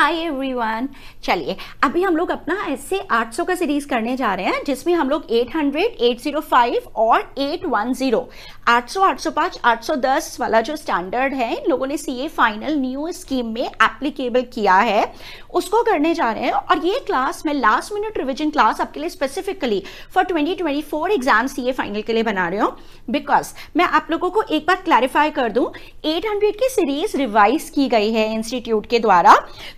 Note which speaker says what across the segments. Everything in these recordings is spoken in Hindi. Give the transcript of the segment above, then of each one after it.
Speaker 1: हाय एवरीवन चलिए अभी हम लोग अपना ऐसे 800 का सीरीज करने जा रहे हैं जिसमें हम लोग 800, 805 और 810 800, 805, 810 वाला जो स्टैंडर्ड है इन लोगों ने सीए फाइनल न्यू स्कीम में एप्लीकेबल किया है उसको करने जा रहे हैं और ये क्लास मैं लास्ट मिनट रिविजन क्लास आपके लिए specifically for twenty exam C final के लिए बना रहे हो बिकॉज मैं आप लोगों को एक बार क्लैरिफाई कर दूं 800 की सीरीज रिवाइज की गई है इंस्टीट्यूट के द्वारा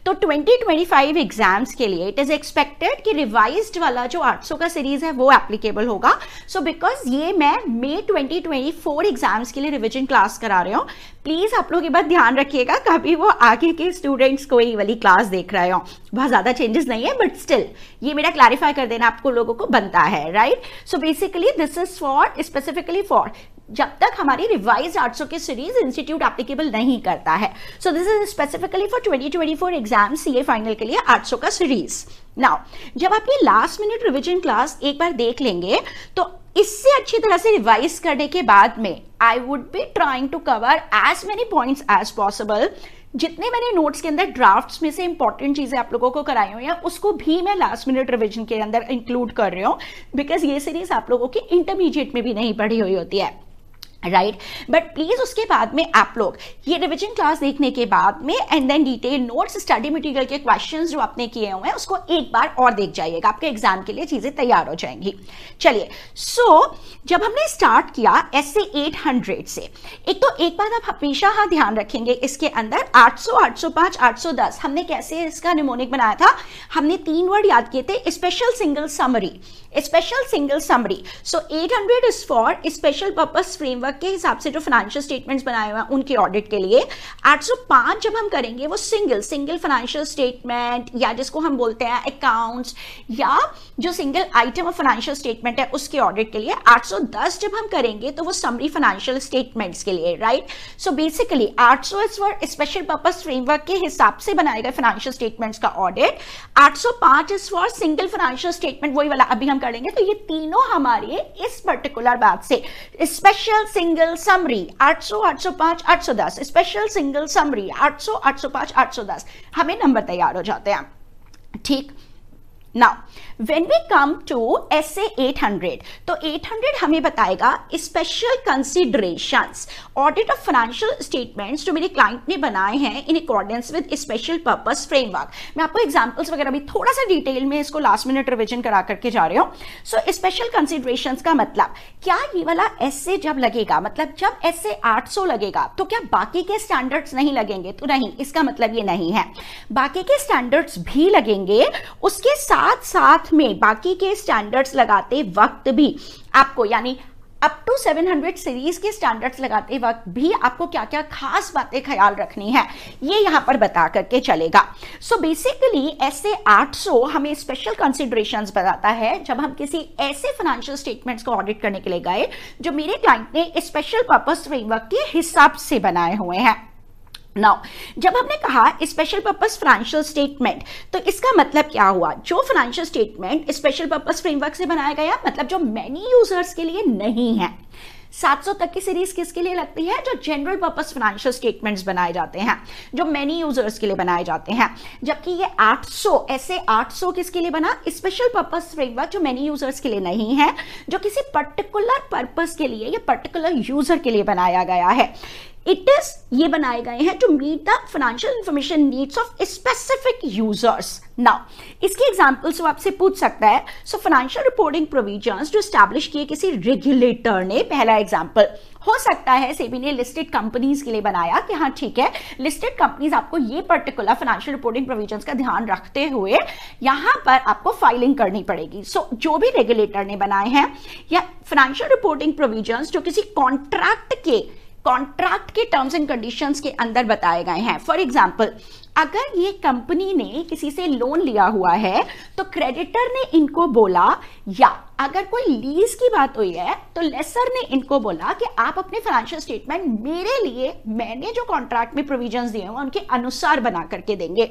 Speaker 1: तो तो 2025 एग्जाम्स के लिए इट इज़ एक्सपेक्टेड कि रिवाइज्ड वाला जो 800 का सीरीज़ है वो एप्लीकेबल होगा सो so बिकॉज ये मैं मे 2024 एग्जाम्स के लिए रिविजन क्लास करा रहे हूँ प्लीज़ आप लोग ये बात ध्यान रखिएगा कभी वो आगे के स्टूडेंट्स को ये वाली क्लास देख रहे हो बहुत ज़्यादा चेंजेस नहीं है बट स्टिल ये मेरा क्लैरिफाई कर देना आपको लोगों को बनता है right so basically this is for specifically for जब तक हमारी रिवाइज आर्ट्स के सीरीज इंस्टीट्यूट एप्लीकेबल नहीं करता है so this is specifically for 2024 twenty four exam CA final के लिए आर्ट्स का सीरीज नाउ जब आप ये लास्ट मिनट रिविजन क्लास एक बार देख लेंगे तो इससे अच्छी तरह से रिवाइज करने के बाद में I would be trying to cover as many point as possible जितने मैंने नोट्स के अंदर ड्राफ्ट्स में से इंपॉर्टेंट चीज़ें आप लोगों को कराई हुई हैं उसको भी मैं लास्ट मिनट रिवीजन के अंदर इंक्लूड कर रही हूँ बिकॉज ये सीरीज आप लोगों की इंटरमीडिएट में भी नहीं पढ़ी हुई होती है राइट बट प्लीज़ उसके बाद में आप लोग ये रिविजन क्लास देखने के बाद में and then detail notes study material के क्वेश्चंस जो आपने किए हुए हैं उसको एक बार और देख जाइएगा आपके एग्जाम के लिए चीज़ें तैयार हो जाएंगी चलिए सो so, जब हमने स्टार्ट किया एस से एट हंड्रेड से एक तो एक बात आप हमेशा हाँ ध्यान रखेंगे इसके अंदर आठ आठ सौ सौ पांच आठ सौ दस हमने कैसे इसका निमोनिक बनाया था हमने तीन वर्ड याद किए थे special single summary special single summary so eight hundred is for special purpose framework के हिसाब से जो फाइनेंशियल स्टेटमेंट्स बनाए हुए हैं उनके ऑडिट के लिए 805 जब हम करेंगे वो सिंगल सिंगल फाइनेंशियल स्टेटमेंट या जिसको हम बोलते हैं अकाउंट्स या जो single item of financial statement है उसके ऑडिट के लिए 810 जब हम करेंगे तो वो समरी फाइनेंशियल स्टेटमेंट्स के लिए राइट सो बेसिकली आठ 800 is for special purpose framework के हिसाब से बनाए गए फाइनेंशियल स्टेटमेंट्स का audit 805 is for single financial statement वही वाला अभी हम करेंगे तो ये तीनों हमारे इस पर्टिकुलर बात से special single summary 800 805 810 special single summary 800 805 810 हमें नंबर तैयार हो जाते हैं ठीक now when we come to essay 800 तो 800 हमें बताएगा special considerations audit of financial statements जो मेरे क्लाइंट ने बनाए हैं in accordance with special purpose framework मैं आपको एग्जांपल्स वगैरह भी थोड़ा सा डिटेल में इसको लास्ट मिनट रिविजन करा करके जा रहे हो सो स्पेशल कंसिडरेशंस का मतलब क्या ये वाला एसए जब लगेगा मतलब जब एसए 800 लगेगा तो क्या बाकी के स्टैंडर्ड्स नहीं लगेंगे तो नहीं इसका मतलब ये नहीं है बाकी के स्टैंडर्ड्स भी लगेंगे उसके साथ साथ साथ में बाकी के स्टैंडर्ड्स लगाते वक्त भी आपको यानी अप टू 700 सीरीज के स्टैंडर्ड्स लगाते वक्त भी आपको क्या क्या खास बातें ख्याल रखनी है ये यहाँ पर बता करके चलेगा सो बेसिकली ऐसे 800 हमें स्पेशल कंसिडरेशन बताता है जब हम किसी ऐसे फाइनेंशियल स्टेटमेंट्स को ऑडिट करने के लिए गए जो मेरे क्लाइंट ने स्पेशल पर्पज फ्रेमवर्क के हिसाब से बनाए हुए हैं नाउ जब हमने कहा स्पेशल पर्पस फाइनेंशियल स्टेटमेंट तो इसका मतलब क्या हुआ जो financial statement special purpose framework से बनाया गया मतलब जो मैनी यूजर्स के लिए नहीं है 700 तक की सीरीज किसके लिए लगती है जो जनरल पर्पस फाइनेंशियल स्टेटमेंट्स बनाए जाते हैं जो मैनी यूजर्स के लिए बनाए जाते हैं जबकि ये 800 ऐसे 800 किसके लिए बना स्पेशल पर्पस फ्रेमवर्क जो मैनी यूजर्स के लिए नहीं है जो किसी पर्टिकुलर पर्पस के लिए या पर्टिकुलर यूजर के लिए बनाया गया है इट इज ये बनाए गए हैं to meet the financial information needs of specific users now इसकी एग्जाम्पल्स वो आपसे पूछ सकता है सो फाइनेंशियल रिपोर्टिंग प्रोविजन जो स्टैब्लिश किए किसी रेगुलेटर ने पहला एग्जाम्पल हो सकता है सेबी ने लिस्टेड कंपनीज के लिए बनाया कि हाँ ठीक है लिस्टेड कंपनीज आपको ये पर्टिकुलर फाइनेंशियल रिपोर्टिंग प्रोविजन का ध्यान रखते हुए यहां पर आपको फाइलिंग करनी पड़ेगी सो so, जो भी रेगुलेटर ने बनाए हैं या फाइनेंशियल रिपोर्टिंग प्रोविजन जो किसी कॉन्ट्रैक्ट के कॉन्ट्रैक्ट के टर्म्स एंड कंडीशंस के अंदर बताए गए हैं फॉर एग्जाम्पल अगर ये कंपनी ने किसी से लोन लिया हुआ है तो क्रेडिटर ने इनको बोला या अगर कोई लीज की बात हुई है तो लेसर ने इनको बोला कि आप अपने फाइनेंशियल स्टेटमेंट मेरे लिए मैंने जो कॉन्ट्रैक्ट में प्रोविजन दिए हैं उनके अनुसार बना करके देंगे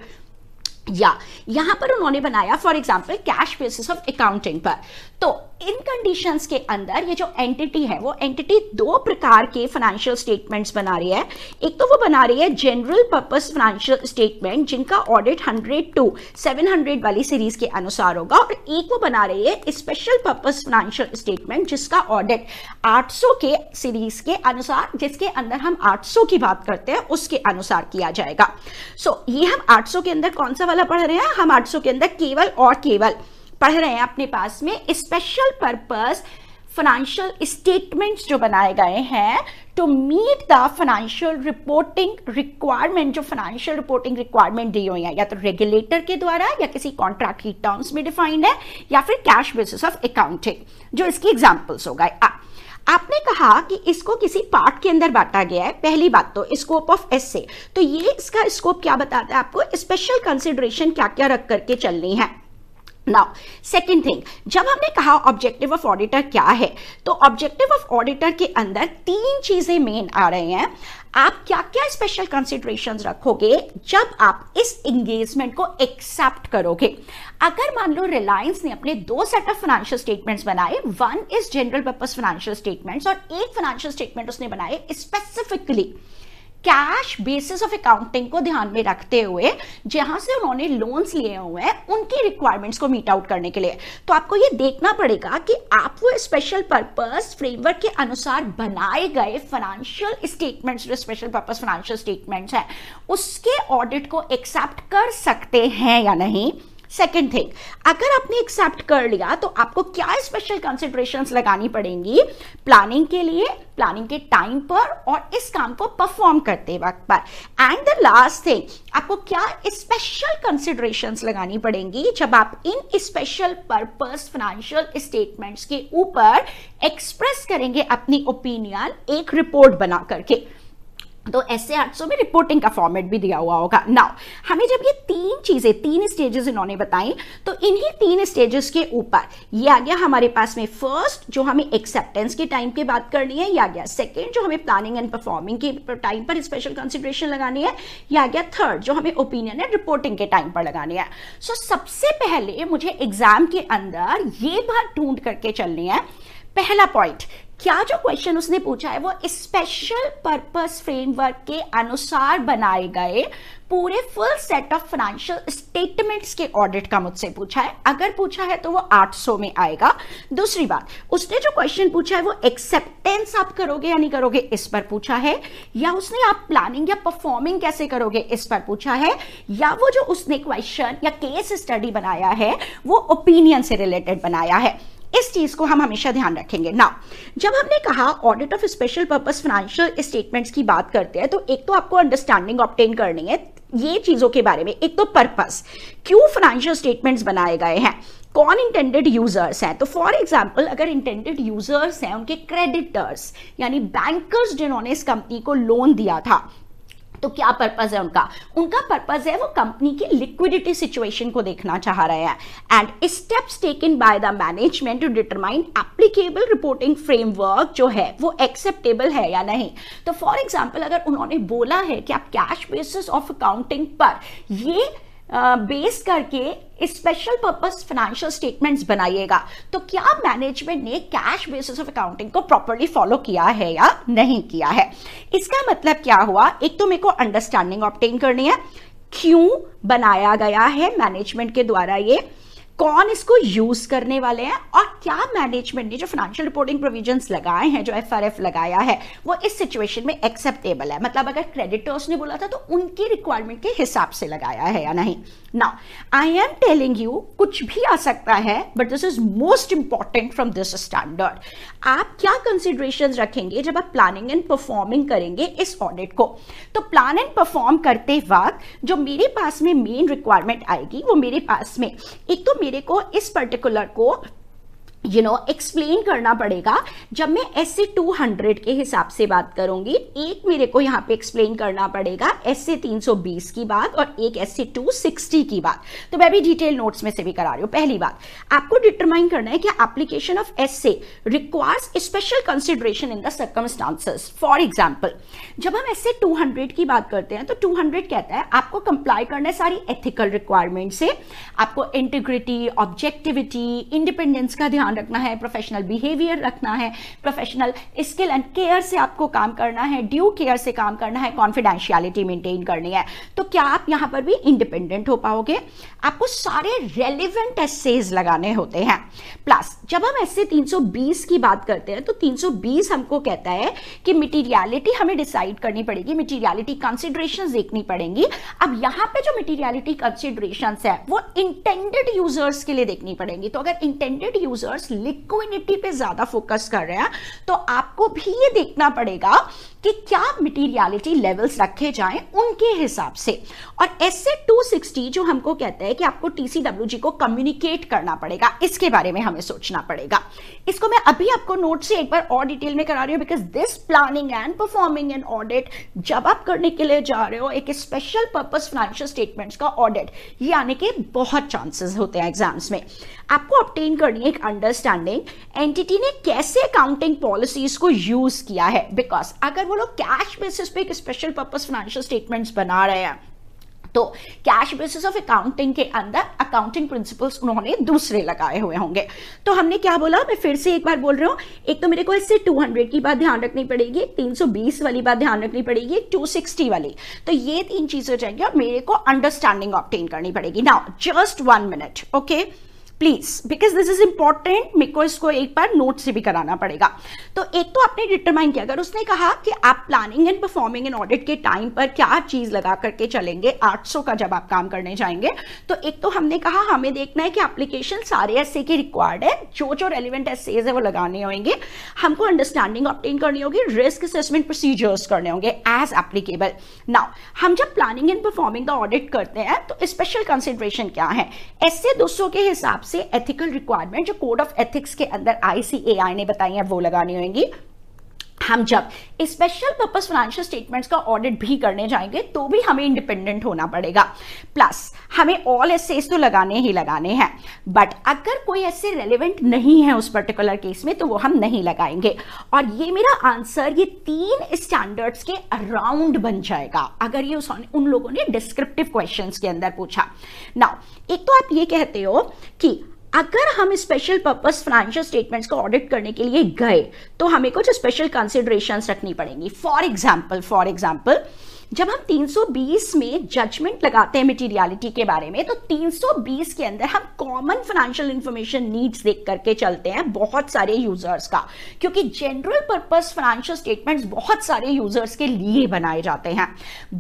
Speaker 1: या यहां पर उन्होंने बनाया for example cash basis of accounting पर तो इन कंडीशंस के अंदर ये जो एंटिटी है वो एंटिटी दो प्रकार के फाइनेंशियल स्टेटमेंट्स बना रही है एक तो वो बना रही है जनरल पर्पस फाइनेंशियल स्टेटमेंट जिनका ऑडिट 100 टू 700 वाली सीरीज के अनुसार होगा और एक वो बना रही है स्पेशल पर्पस फाइनेंशियल स्टेटमेंट जिसका ऑडिट 800 के सीरीज के अनुसार जिसके अंदर हम 800 की बात करते हैं उसके अनुसार किया जाएगा सो so, ये हम 800 के अंदर कौन सा वाला पढ़ रहे हैं हम 800 के अंदर केवल और केवल पढ़ रहे हैं अपने पास में स्पेशल पर्पस फाइनेंशियल स्टेटमेंट्स जो बनाए गए हैं to meet the financial reporting requirement जो फाइनेंशियल रिपोर्टिंग रिक्वायरमेंट दी हुई है या तो रेगुलेटर के द्वारा या किसी कॉन्ट्रैक्ट की टर्म्स में डिफाइंड है या फिर कैश बेसिस ऑफ अकाउंटिंग जो इसकी एग्जाम्पल्स हो गए आपने कहा कि इसको किसी पार्ट के अंदर बांटा गया है पहली बात तो स्कोप ऑफ एस तो ये इसका स्कोप क्या बताता है आपको स्पेशल कंसिडरेशन क्या क्या रख करके चलनी है नाउ सेकेंड थिंग जब हमने कहा ऑब्जेक्टिव ऑफ ऑडिटर क्या है तो ऑब्जेक्टिव ऑफ ऑडिटर के अंदर तीन चीजें मेन आ रहे हैं आप क्या क्या स्पेशल कंसिडरेशन रखोगे जब आप इस एंगेजमेंट को एक्सेप्ट करोगे अगर मान लो रिलायंस ने अपने दो सेट ऑफ फाइनेंशियल स्टेटमेंट्स बनाए one is general purpose financial statements और एक फाइनेंशियल स्टेटमेंट उसने बनाए specifically cash basis of accounting को ध्यान में रखते हुए जहां से उन्होंने लोन्स लिए हुए हैं उनकी रिक्वायरमेंट्स को मीट आउट करने के लिए तो आपको ये देखना पड़ेगा कि आप वो स्पेशल पर्पस फ्रेमवर्क के अनुसार बनाए गए फाइनेंशियल स्टेटमेंट्स जो स्पेशल पर्पस फाइनेंशियल स्टेटमेंट्स हैं उसके ऑडिट को एक्सेप्ट कर सकते हैं या नहीं सेकेंड थिंग अगर आपने एक्सेप्ट कर लिया तो आपको क्या स्पेशल कंसिडरेशन लगानी पड़ेंगी प्लानिंग के लिए प्लानिंग के टाइम पर और इस काम को परफॉर्म करते वक्त पर एंड द लास्ट थिंग आपको क्या स्पेशल कंसिडरेशन लगानी पड़ेंगी जब आप इन स्पेशल पर्पस फाइनेंशियल स्टेटमेंट्स के ऊपर एक्सप्रेस करेंगे अपनी ओपिनियन एक रिपोर्ट बना करके तो एस ए आठ सौ में रिपोर्टिंग का फॉर्मेट भी दिया हुआ होगा नाउ हमें जब ये तीन चीज़ें तीन स्टेजेस इन्होंने बताई तो इन्हीं तीन स्टेजेस के ऊपर ये आ गया हमारे पास में फर्स्ट जो हमें एक्सेप्टेंस के टाइम की बात करनी है ये आ गया सेकेंड जो हमें प्लानिंग एंड परफॉर्मिंग के टाइम पर स्पेशल कंसिडरेशन लगानी है ये आ गया थर्ड जो हमें ओपिनियन एंड रिपोर्टिंग के टाइम पर लगानी है सो so, सबसे पहले मुझे एग्जाम के अंदर ये बात ढूंढ करके चलनी है पहला पॉइंट क्या जो क्वेश्चन उसने पूछा है वो स्पेशल पर्पस फ्रेमवर्क के अनुसार बनाए गए पूरे full set of financial statements के ऑडिट का मुझसे पूछा है अगर पूछा है तो वो 800 में आएगा दूसरी बात उसने जो क्वेश्चन पूछा है वो एक्सेप्टेंस आप करोगे या नहीं करोगे इस पर पूछा है या उसने आप प्लानिंग या परफॉर्मिंग कैसे करोगे इस पर पूछा है या वो जो उसने क्वेश्चन या केस स्टडी बनाया है वो ओपिनियन से रिलेटेड बनाया है इस चीज को हम हमेशा ध्यान रखेंगे ना जब हमने कहा audit of special purpose financial statements की बात करते हैं तो एक तो आपको अंडरस्टैंडिंग ऑप्टेन करनी है ये चीजों के बारे में एक तो पर्पस क्यों फाइनेंशियल स्टेटमेंट्स बनाए गए हैं कौन इंटेंडेड यूजर्स हैं तो फॉर एग्जाम्पल अगर इंटेंडेड यूजर्स हैं उनके क्रेडिटर्स यानी बैंकर्स जिन्होंने इस कंपनी को लोन दिया था तो क्या पर्पज़ है उनका उनका पर्पज़ है वो कंपनी की लिक्विडिटी सिचुएशन को देखना चाह रहे हैं and steps taken by the management to determine applicable reporting framework जो है वो एक्सेप्टेबल है या नहीं तो फॉर एग्जाम्पल अगर उन्होंने बोला है कि आप कैश बेसिस ऑफ अकाउंटिंग पर ये बेस uh, करके स्पेशल पर्पस फाइनेंशियल स्टेटमेंट्स बनाइएगा तो क्या मैनेजमेंट ने कैश बेसिस ऑफ अकाउंटिंग को प्रॉपरली फॉलो किया है या नहीं किया है इसका मतलब क्या हुआ एक तो मेरे को अंडरस्टैंडिंग ऑप्टेन करनी है क्यों बनाया गया है मैनेजमेंट के द्वारा ये कौन इसको यूज करने वाले हैं और क्या मैनेजमेंट ने जो फाइनेंशियल रिपोर्टिंग प्रोविजंस लगाए हैं जो एफ लगाया है वो इस सिचुएशन में एक्सेप्टेबल है मतलब अगर क्रेडिटर्स ने बोला था तो उनकी रिक्वायरमेंट के हिसाब से लगाया है या नहीं now I am telling you कुछ भी आ सकता है but this is most important from this standard आप क्या कंसिडरेशन रखेंगे जब आप प्लानिंग एंड परफॉर्मिंग करेंगे इस ऑडिट को तो प्लान एंड परफॉर्म करते वक्त जो मेरे पास में मेन रिक्वायरमेंट आएगी वो मेरे पास में एक तो मेरे को इस पर्टिकुलर को यू नो एक्सप्लेन करना पड़ेगा जब मैं एस सी टू हंड्रेड के हिसाब से बात करूंगी एक मेरे को यहाँ पे एक्सप्लेन करना पड़ेगा एस से तीन सौ बीस की बात और एक एस सी टू सिक्सटी की बात तो मैं भी डिटेल नोट्स में से भी करा रही हूँ पहली बात आपको डिटरमाइन करना है कि एप्लीकेशन ऑफ एस से requires special consideration in the circumstances for example जब हम एस से टू हंड्रेड की बात करते हैं तो टू हंड्रेड कहता है आपको कंप्लाई करना है सारी एथिकल रिक्वायरमेंट से आपको इंटीग्रिटी ऑब्जेक्टिविटी इंडिपेंडेंस का ध्यान ध्यान रखना है प्रोफेशनल बिहेवियर रखना है प्रोफेशनल स्किल एंड केयर से आपको काम करना है ड्यू केयर से काम करना है कॉन्फिडेंशियलिटी मेंटेन करनी है तो क्या आप यहां पर भी इंडिपेंडेंट हो पाओगे आपको सारे रेलिवेंट एसेज लगाने होते हैं प्लस जब हम ऐसे 320 की बात करते हैं तो 320 हमको कहता है कि मटीरियालिटी हमें डिसाइड करनी पड़ेगी मटीरियालिटी कंसिडरेशन देखनी पड़ेंगी अब यहां पे जो मटीरियालिटी कंसिडरेशन है वो इंटेंडेड यूजर्स के लिए देखनी पड़ेंगी तो अगर इंटेंडेड यूजर्स लिक्विडिटी पे ज्यादा फोकस कर रहे हैं तो आपको भी ये देखना पड़ेगा कि क्या मटेरियलिटी लेवल्स रखे जाएं उनके हिसाब से और एस से टू जो हमको कहते हैं कि आपको टी को कम्युनिकेट करना पड़ेगा इसके बारे में हमें सोचना पड़ेगा इसको मैं अभी आपको नोट से एक बार और डिटेल में करा रही हूँ because this planning and performing an audit जब आप करने के लिए जा रहे हो एक स्पेशल पर्पज फाइनेंशियल स्टेटमेंट्स का ऑडिट ये आने के बहुत चांसेस होते हैं एग्जाम्स में आपको ऑप्टेन करनी है एक अंडरस्टैंडिंग एंटिटी ने कैसे अकाउंटिंग पॉलिसीज को यूज किया है बिकॉज अगर वो लोग कैश बेसिस पे एक स्पेशल पर्पज फाइनेंशियल स्टेटमेंट्स बना रहे हैं तो कैश बेसिस ऑफ अकाउंटिंग के अंदर अकाउंटिंग प्रिंसिपल्स उन्होंने दूसरे लगाए हुए होंगे तो हमने क्या बोला मैं फिर से एक बार बोल रहा हूँ एक तो मेरे को इससे 200 की बात ध्यान रखनी पड़ेगी 320 वाली बात ध्यान रखनी पड़ेगी 260 वाली तो ये तीन चीजें जाएंगी और मेरे को अंडरस्टैंडिंग ऑप्टेन करनी पड़ेगी now just one minute okay please because this is important मेरे को इसको एक बार नोट से भी कराना पड़ेगा तो एक तो आपने डिटरमाइन किया अगर उसने कहा कि आप planning and performing and audit के टाइम पर क्या चीज लगा करके चलेंगे 800 का जब आप काम करने जाएंगे तो एक तो हमने कहा हमें देखना है कि एप्लीकेशन सारे एस के रिक्वायर्ड है जो जो रेलिवेंट एस है वो लगाने होंगे हमको अंडरस्टैंडिंग ऑप्टेन करनी होगी रिस्क असेसमेंट प्रोसीजर्स करने होंगे एज एप्लीकेबल नाउ हम जब प्लानिंग एंड परफॉर्मिंग का ऑडिट करते हैं तो स्पेशल कंसिडरेशन क्या है एस के हिसाब से एथिकल रिक्वायरमेंट जो कोड ऑफ एथिक्स के अंदर आईसीएआई ने बताई है वो लगानी होगी हम जब स्पेशल पर्पस फाइनेंशियल स्टेटमेंट्स का ऑडिट भी करने जाएंगे तो भी हमें इंडिपेंडेंट होना पड़ेगा प्लस हमें ऑल एसेस तो लगाने ही लगाने हैं बट अगर कोई ऐसे रेलिवेंट नहीं है उस पर्टिकुलर केस में तो वो हम नहीं लगाएंगे और ये मेरा आंसर ये तीन स्टैंडर्ड्स के अराउंड बन जाएगा अगर ये उन लोगों ने डिस्क्रिप्टिव क्वेश्चन के अंदर पूछा ना एक तो आप ये कहते हो कि अगर हम स्पेशल पर्पस फाइनेंशियल स्टेटमेंट्स को ऑडिट करने के लिए गए तो हमें कुछ स्पेशल कंसिडरेशन रखनी पड़ेंगी फॉर एग्जाम्पल फॉर एग्जाम्पल जब हम 320 में जजमेंट लगाते हैं मटेरियलिटी के बारे में तो 320 के अंदर हम कॉमन फाइनेंशियल इंफॉर्मेशन नीड्स देख करके चलते हैं बहुत सारे यूजर्स का क्योंकि जनरल पर्पस फाइनेंशियल स्टेटमेंट्स बहुत सारे यूजर्स के लिए बनाए जाते हैं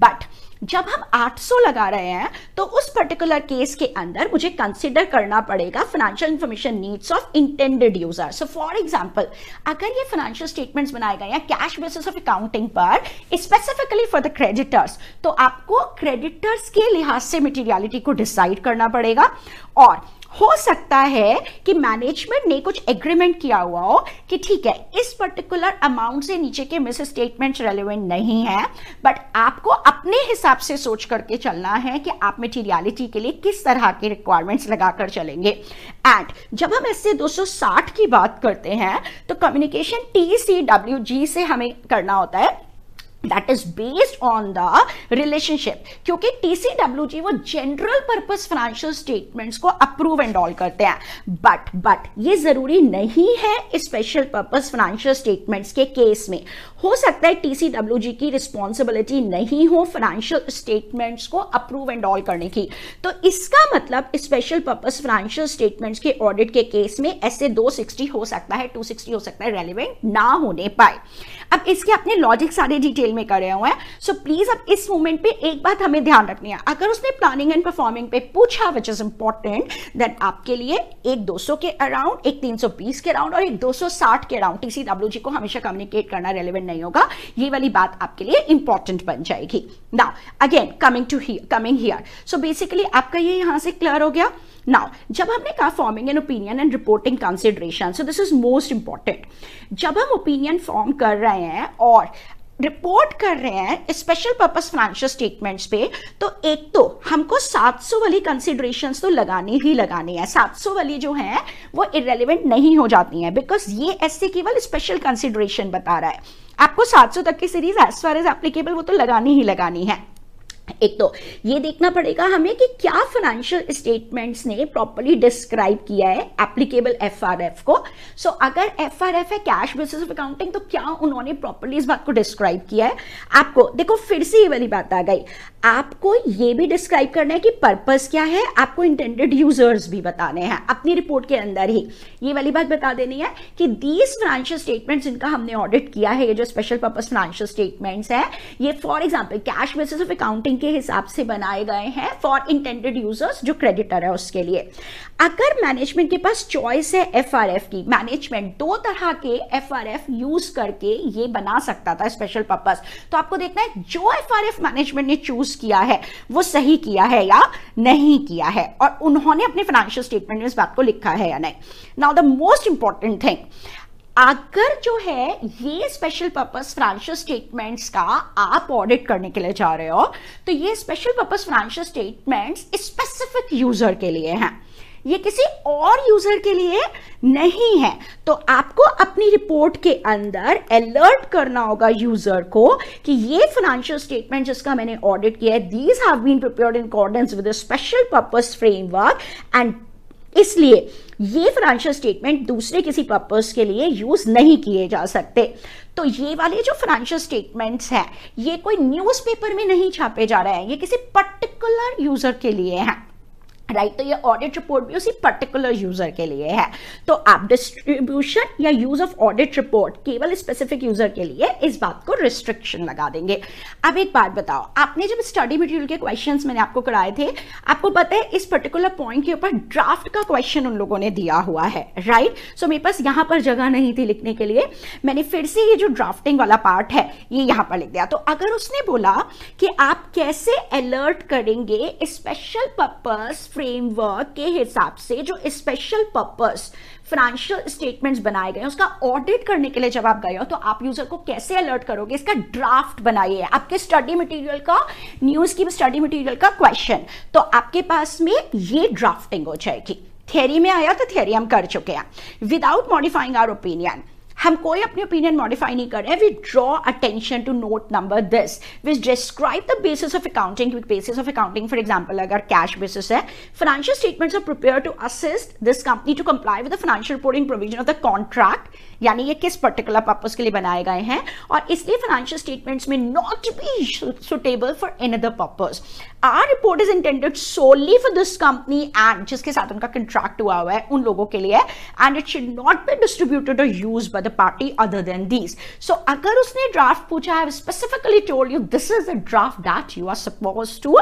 Speaker 1: बट जब हम 800 लगा रहे हैं तो उस पर्टिकुलर केस के अंदर मुझे कंसिडर करना पड़ेगा financial information needs of intended user so for example अगर ये फाइनेंशियल स्टेटमेंट्स बनाए गए हैं कैश बेसिस ऑफ अकाउंटिंग पर स्पेसिफिकली फॉर द क्रेडिटर्स तो आपको क्रेडिटर्स के लिहाज से मेटीरियालिटी को डिसाइड करना पड़ेगा और हो सकता है कि मैनेजमेंट ने कुछ एग्रीमेंट किया हुआ हो कि ठीक है इस पर्टिकुलर अमाउंट से नीचे के मिस स्टेटमेंट रेलिवेंट नहीं है बट आपको अपने हिसाब से सोच करके चलना है कि आप मटीरियलिटी के लिए किस तरह के रिक्वायरमेंट्स लगाकर चलेंगे एंड जब हम इससे 260 की बात करते हैं तो communication T C W G से हमें करना होता है that is based on the relationship क्योंकि टीसीडब्ल्यू जी वो जनरल पर्पस फाइनेंशियल स्टेटमेंट्स को अप्रूव एंड ऑल करते हैं बट बट ये जरूरी नहीं है स्पेशल पर्पस फाइनेंशियल स्टेटमेंट्स के केस में हो सकता है टीसीडब्ल्यू जी की रिस्पॉन्सिबिलिटी नहीं हो फाइनेंशियल स्टेटमेंट्स को अप्रूव एंड ऑल करने की तो इसका मतलब स्पेशल पर्पज फाइनेंशियल स्टेटमेंट्स के ऑडिट के केस में ऐसे दो सिक्सटी हो सकता है टू सिक्सटी हो सकता है रेलिवेंट ना होने पाए अब इसके अपने लॉजिक सारे डिटेल में करे हुए हैं सो प्लीज़ अब इस मोमेंट पे एक बात हमें ध्यान रखनी है अगर उसने प्लानिंग एंड परफॉर्मिंग पे पूछा विच इज़ इंपॉर्टेंट देन आपके लिए एक 200 के अराउंड एक 320 के अराउंड और एक 260 के अराउंड जी को हमेशा कम्युनिकेट करना रेलिवेंट नहीं होगा ये वाली बात आपके लिए इंपॉर्टेंट बन जाएगी नाउ अगेन कमिंग टू ही कमिंग हियर सो बेसिकली आपका ये यहां से क्लियर हो गया नाउ जब हमने कहा forming an opinion and reporting consideration so this is most important जब हम ओपिनियन फॉर्म कर रहे हैं और रिपोर्ट कर रहे हैं स्पेशल पर्पस फाइनेंशियल स्टेटमेंट्स पे तो एक तो हमको 700 वाली कंसिडरेशन तो लगानी ही लगानी है 700 वाली जो है वो इरेलीवेंट नहीं हो जाती है बिकॉज ये ऐसे केवल स्पेशल कंसिडरेशन बता रहा है आपको 700 तक की series as far as applicable वो तो लगानी ही लगानी है एक तो ये देखना पड़ेगा हमें कि क्या फाइनेंशियल स्टेटमेंट्स ने प्रॉपरली डिस्क्राइब किया है एप्लीकेबल एफआरएफ को सो so, अगर एफआरएफ है कैश बेसिस ऑफ अकाउंटिंग तो क्या उन्होंने प्रॉपरली इस बात को डिस्क्राइब किया है आपको देखो फिर से ये वाली बात आ गई आपको ये भी डिस्क्राइब करना है कि पर्पस क्या है आपको इंटेंडेड यूजर्स भी बताने हैं अपनी रिपोर्ट के अंदर ही ये वाली बात बता देनी है कि दीज फाइनेंशियल स्टेटमेंट्स इनका हमने ऑडिट किया है ये जो स्पेशल पर्पस फाइनेंशियल स्टेटमेंट्स है ये for example cash basis of accounting के हिसाब से बनाए गए हैं फॉर इंटेंडेड यूजर्स जो क्रेडिटर है उसके लिए अगर मैनेजमेंट के पास चॉइस है एफ की मैनेजमेंट दो तरह के एफ यूज करके ये बना सकता था स्पेशल पर्पज तो आपको देखना है जो एफ मैनेजमेंट ने चूज किया है वो सही किया है या नहीं किया है और उन्होंने अपने फाइनेंशियल स्टेटमेंट में इस बात को लिखा है या नहीं now the most important thing अगर जो है ये स्पेशल पर्पस फाइनेंशियल स्टेटमेंट्स का आप ऑडिट करने के लिए जा रहे हो तो ये special purpose financial statements specific user के लिए हैं ये किसी और यूजर के लिए नहीं है तो आपको अपनी रिपोर्ट के अंदर अलर्ट करना होगा यूजर को कि ये फाइनेंशियल स्टेटमेंट जिसका मैंने ऑडिट किया है these have been prepared in accordance with special purpose framework and इसलिए ये फाइनेंशियल स्टेटमेंट दूसरे किसी पर्पस के लिए यूज नहीं किए जा सकते तो ये वाले जो फाइनेंशियल स्टेटमेंट्स हैं ये कोई न्यूज़पेपर में नहीं छापे जा रहे हैं ये किसी पर्टिकुलर यूजर के लिए हैं राइट right, तो ये ऑडिट रिपोर्ट भी उसी पर्टिकुलर यूजर के लिए है तो आप डिस्ट्रीब्यूशन या यूज ऑफ ऑडिट रिपोर्ट केवल स्पेसिफिक यूजर के लिए इस बात को रिस्ट्रिक्शन लगा देंगे अब एक बात बताओ आपने जब स्टडी मटेरियल के क्वेश्चन मैंने आपको कराए थे आपको पता है इस पर्टिकुलर पॉइंट के ऊपर ड्राफ्ट का क्वेश्चन उन लोगों ने दिया हुआ है राइट right? सो so, मेरे पास यहां पर जगह नहीं थी लिखने के लिए मैंने फिर से ये जो ड्राफ्टिंग वाला पार्ट है ये यहां पर लिख दिया तो अगर उसने बोला कि आप कैसे अलर्ट करेंगे स्पेशल पर्पज फ्रेमवर्क के हिसाब से जो स्पेशल पर्पस फाइनेंशियल स्टेटमेंट्स बनाए गए उसका ऑडिट करने के लिए जब आप गए हो तो आप यूजर को कैसे अलर्ट करोगे इसका ड्राफ्ट बनाइए आपके स्टडी मटेरियल का न्यूज की स्टडी मटेरियल का क्वेश्चन तो आपके पास में ये ड्राफ्टिंग हो जाएगी थ्योरी में आया तो थ्योरी हम कर चुके हैं विदाउट मॉडिफाइंग आर ओपिनियन हम कोई अपनी ओपिनियन मॉडिफाई नहीं कर रहे we draw attention to note number this which describe the basis of accounting basis of accounting for example अगर कैश बेसिस है financial statements are prepare to assist this company to comply with financial reporting provision of the contract यानी ये किस पर्टिकुलर पर्पज के लिए बनाए गए हैं और इसलिए फाइनेंशियल स्टेटमेंट्स में not be suitable for an other purpose our report is intended solely for this company and जिसके साथ उनका कंट्रैक्ट हुआ हुआ है उन लोगों के लिए and it should not be distributed और use by the party other than these. So अगर उसने draft पूछा I have specifically told you this is the draft that you are supposed to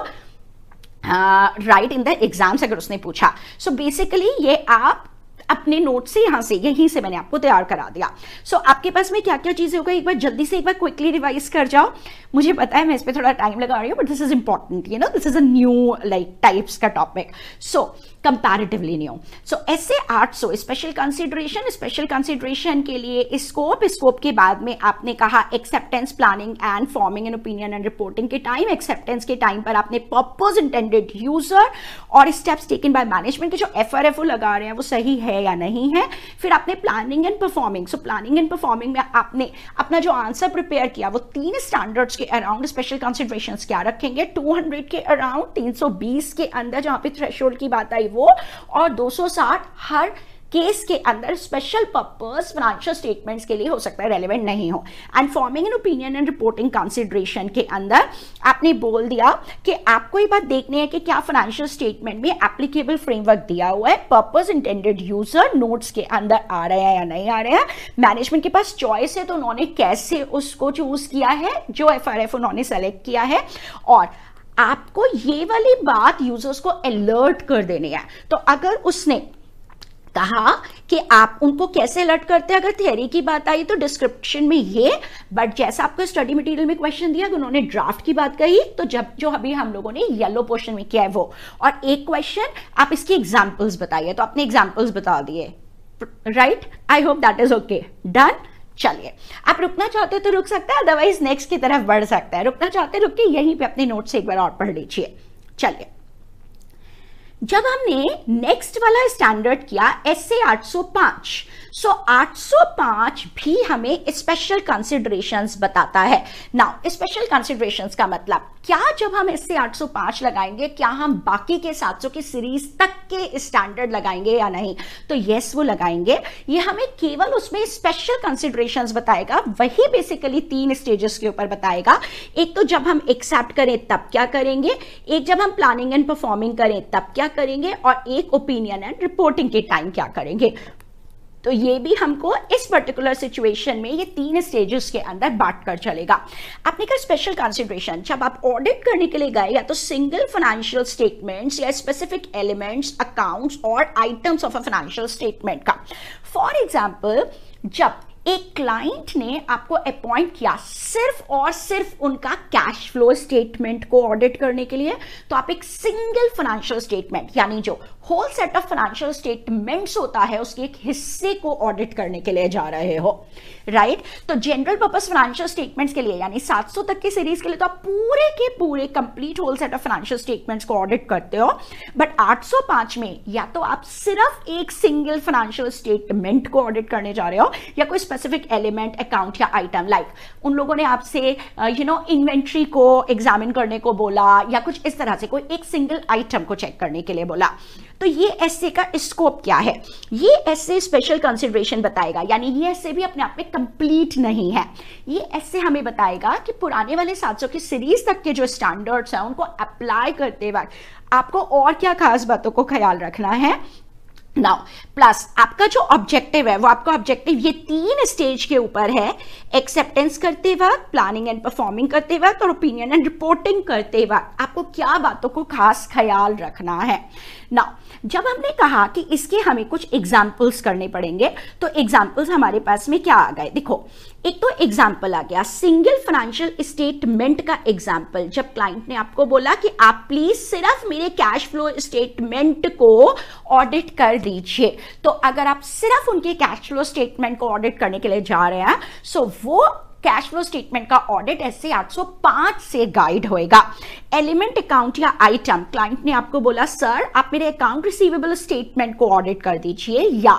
Speaker 1: right in the exams अगर उसने पूछा सो so बेसिकली ये आप अपने नोट से यहां से यहीं से मैंने आपको तैयार करा दिया सो so, आपके पास में क्या क्या चीज़ें होगा एक बार जल्दी से एक बार क्विकली रिवाइज कर जाओ मुझे पता है मैं इस पर थोड़ा टाइम लगा रही हूँ but this is important you know this is a new like types का topic so comparatively new so ऐसे so special consideration special consideration के लिए स्कोप स्कोप के बाद में आपने कहा acceptance planning and forming an opinion and reporting के टाइम एक्सेप्टेंस के टाइम पर आपने पर्पज इंटेंडेड यूजर और स्टेप्स टेकन बाय मैनेजमेंट के जो एफ आर एफ ओ लगा रहे हैं वो सही है या नहीं है फिर आपने planning and performing so planning and performing में आपने अपना जो आंसर प्रिपेयर किया वो तीन स्टैंडर्ड्स के अराउंड स्पेशल कंसिडरेशन क्या रखेंगे 200 के अराउंड 320 के अंदर जहां पे थ्रेशोल्ड की बात आई वो और 260 हर केस के अंदर स्पेशल पर्पस फाइनेंशियल स्टेटमेंट्स के लिए हो सकता है रेलिवेंट नहीं हो and forming an opinion and reporting consideration के अंदर आपने बोल दिया कि आपको ये बात देखनी है कि क्या फाइनेंशियल स्टेटमेंट में एप्लीकेबल फ्रेमवर्क दिया हुआ है पर्पज इंटेंडेड यूजर नोट्स के अंदर आ रहे हैं या नहीं आ रहे हैं मैनेजमेंट के पास चॉइस है तो उन्होंने कैसे उसको चूज किया है जो एफ उन्होंने सेलेक्ट किया है और आपको ये वाली बात यूजर्स को अलर्ट कर देनी है तो अगर उसने कहा कि आप उनको कैसे अलर्ट करते हैं अगर थ्योरी की बात आई तो डिस्क्रिप्शन में ये बट जैसा आपको स्टडी मटेरियल में क्वेश्चन दिया उन्होंने ड्राफ्ट की बात कही तो जब जो अभी हम लोगों ने येलो पोर्शन में किया है वो और एक क्वेश्चन आप इसकी एग्जाम्पल्स बताइए तो आपने एग्जाम्पल्स बता दिए right I hope that is okay done चलिए आप रुकना चाहते हो तो रुक सकते हैं अदरवाइज नेक्स्ट की तरफ बढ़ सकते हैं रुकना चाहते हैं रुक के यहीं पे अपने नोट्स एक बार और पढ़ लीजिए चलिए जब हमने नेक्स्ट वाला स्टैंडर्ड किया एस से 805 सो so 805 भी हमें स्पेशल कंसिडरेशंस बताता है नाउ स्पेशल कंसिडरेशंस का मतलब क्या जब हम एस ए 805 लगाएंगे क्या हम बाकी के 700 की सीरीज तक के स्टैंडर्ड लगाएंगे या नहीं तो यस वो लगाएंगे ये हमें केवल उसमें स्पेशल कंसिडरेशंस बताएगा वही बेसिकली तीन स्टेजेस के ऊपर बताएगा एक तो जब हम एक्सेप्ट करें तब क्या करेंगे एक जब हम प्लानिंग एंड परफॉर्मिंग करें तब क्या क्या करेंगे और एक ओपिनियन एंड रिपोर्टिंग के टाइम क्या करेंगे तो ये भी हमको इस पर्टिकुलर सिचुएशन में ये तीन स्टेजेस के अंदर बांट कर चलेगा आपने कहा स्पेशल कंसिडरेशन जब आप ऑडिट करने के लिए गए या तो सिंगल फाइनेंशियल स्टेटमेंट्स या स्पेसिफिक एलिमेंट्स अकाउंट्स और items of a financial statement का फॉर एग्जाम्पल जब एक क्लाइंट ने आपको अपॉइंट किया सिर्फ और सिर्फ उनका कैश फ्लो स्टेटमेंट को ऑडिट करने के लिए तो आप एक सिंगल फाइनेंशियल स्टेटमेंट यानी जो whole set of financial statements होता है उसके एक हिस्से को ऑडिट करने के लिए जा रहे हो राइट right? तो जनरल पर्पस फाइनेंशियल स्टेटमेंट्स के लिए यानी 700 तक की सीरीज के लिए तो आप पूरे के पूरे complete whole set of financial statements को ऑडिट करते हो बट 805 में या तो आप सिर्फ एक सिंगल फाइनेंशियल स्टेटमेंट को ऑडिट करने जा रहे हो या कोई स्पेसिफिक एलिमेंट अकाउंट या आइटम लाइक उन लोगों ने आपसे यू नो इन्वेंट्री को एग्जामिन करने को बोला या कुछ इस तरह से कोई एक सिंगल आइटम को चेक करने के लिए बोला तो ये एसए का स्कोप क्या है ये एसए स्पेशल कंसिडरेशन बताएगा यानी ये एसए भी अपने आप में कंप्लीट नहीं है ये एसए हमें बताएगा कि पुराने वाले 700 की सीरीज तक के जो स्टैंडर्ड्स हैं उनको अप्लाई करते वक्त आपको और क्या खास बातों को ख्याल रखना है नाउ प्लस आपका जो ऑब्जेक्टिव है वो आपका ऑब्जेक्टिव ये तीन स्टेज के ऊपर है एक्सेप्टेंस करते वक्त प्लानिंग एंड परफॉर्मिंग करते वक्त और ओपिनियन एंड रिपोर्टिंग करते वक्त आपको क्या बातों को खास ख्याल रखना है नाउ जब हमने कहा कि इसके हमें कुछ एग्जाम्पल्स करने पड़ेंगे तो एग्जाम्पल्स हमारे पास में क्या आ गए देखो एक तो एग्जाम्पल आ गया सिंगल फाइनेंशियल स्टेटमेंट का एग्जाम्पल जब क्लाइंट ने आपको बोला कि आप प्लीज सिर्फ मेरे कैश फ्लो स्टेटमेंट को ऑडिट कर दीजिए तो अगर आप सिर्फ उनके कैश फ्लो स्टेटमेंट को ऑडिट करने के लिए जा रहे हैं सो वो कैश फ्लो स्टेटमेंट का ऑडिट ऐसे 805 से गाइड होएगा एलिमेंट अकाउंट या आइटम क्लाइंट ने आपको बोला सर आप मेरे अकाउंट रिसीवेबल स्टेटमेंट को ऑडिट कर दीजिए या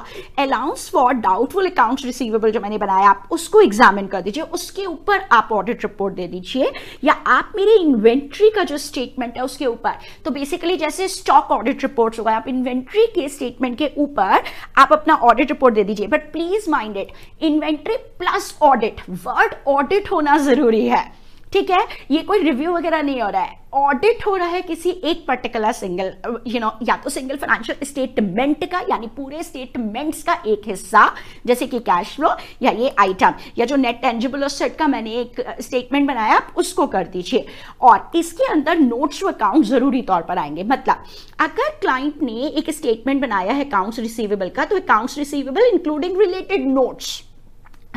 Speaker 1: allowance for doubtful account receivable जो मैंने बनाया आप उसको एग्जामिन कर दीजिए उसके ऊपर आप ऑडिट रिपोर्ट दे दीजिए या आप मेरे इन्वेंट्री का जो स्टेटमेंट है उसके ऊपर तो बेसिकली जैसे स्टॉक ऑडिट रिपोर्ट होगा आप इन्वेंट्री के स्टेटमेंट के ऊपर आप अपना ऑडिट रिपोर्ट दे दीजिए but please mind it inventory plus audit word audit होना जरूरी है ठीक है ये कोई रिव्यू वगैरह नहीं हो रहा है ऑडिट हो रहा है किसी एक पर्टिकुलर सिंगल यू नो या तो सिंगल फाइनेंशियल स्टेटमेंट का यानी पूरे स्टेटमेंट्स का एक हिस्सा जैसे कि कैश फ्लो या ये आइटम या जो नेट टेंजिबल सेट का मैंने एक स्टेटमेंट बनाया आप उसको कर दीजिए और इसके अंदर नोट्स टू अकाउंट जरूरी तौर पर आएंगे मतलब अगर क्लाइंट ने एक स्टेटमेंट बनाया है अकाउंट्स रिसीवेबल का तो accounts receivable including related notes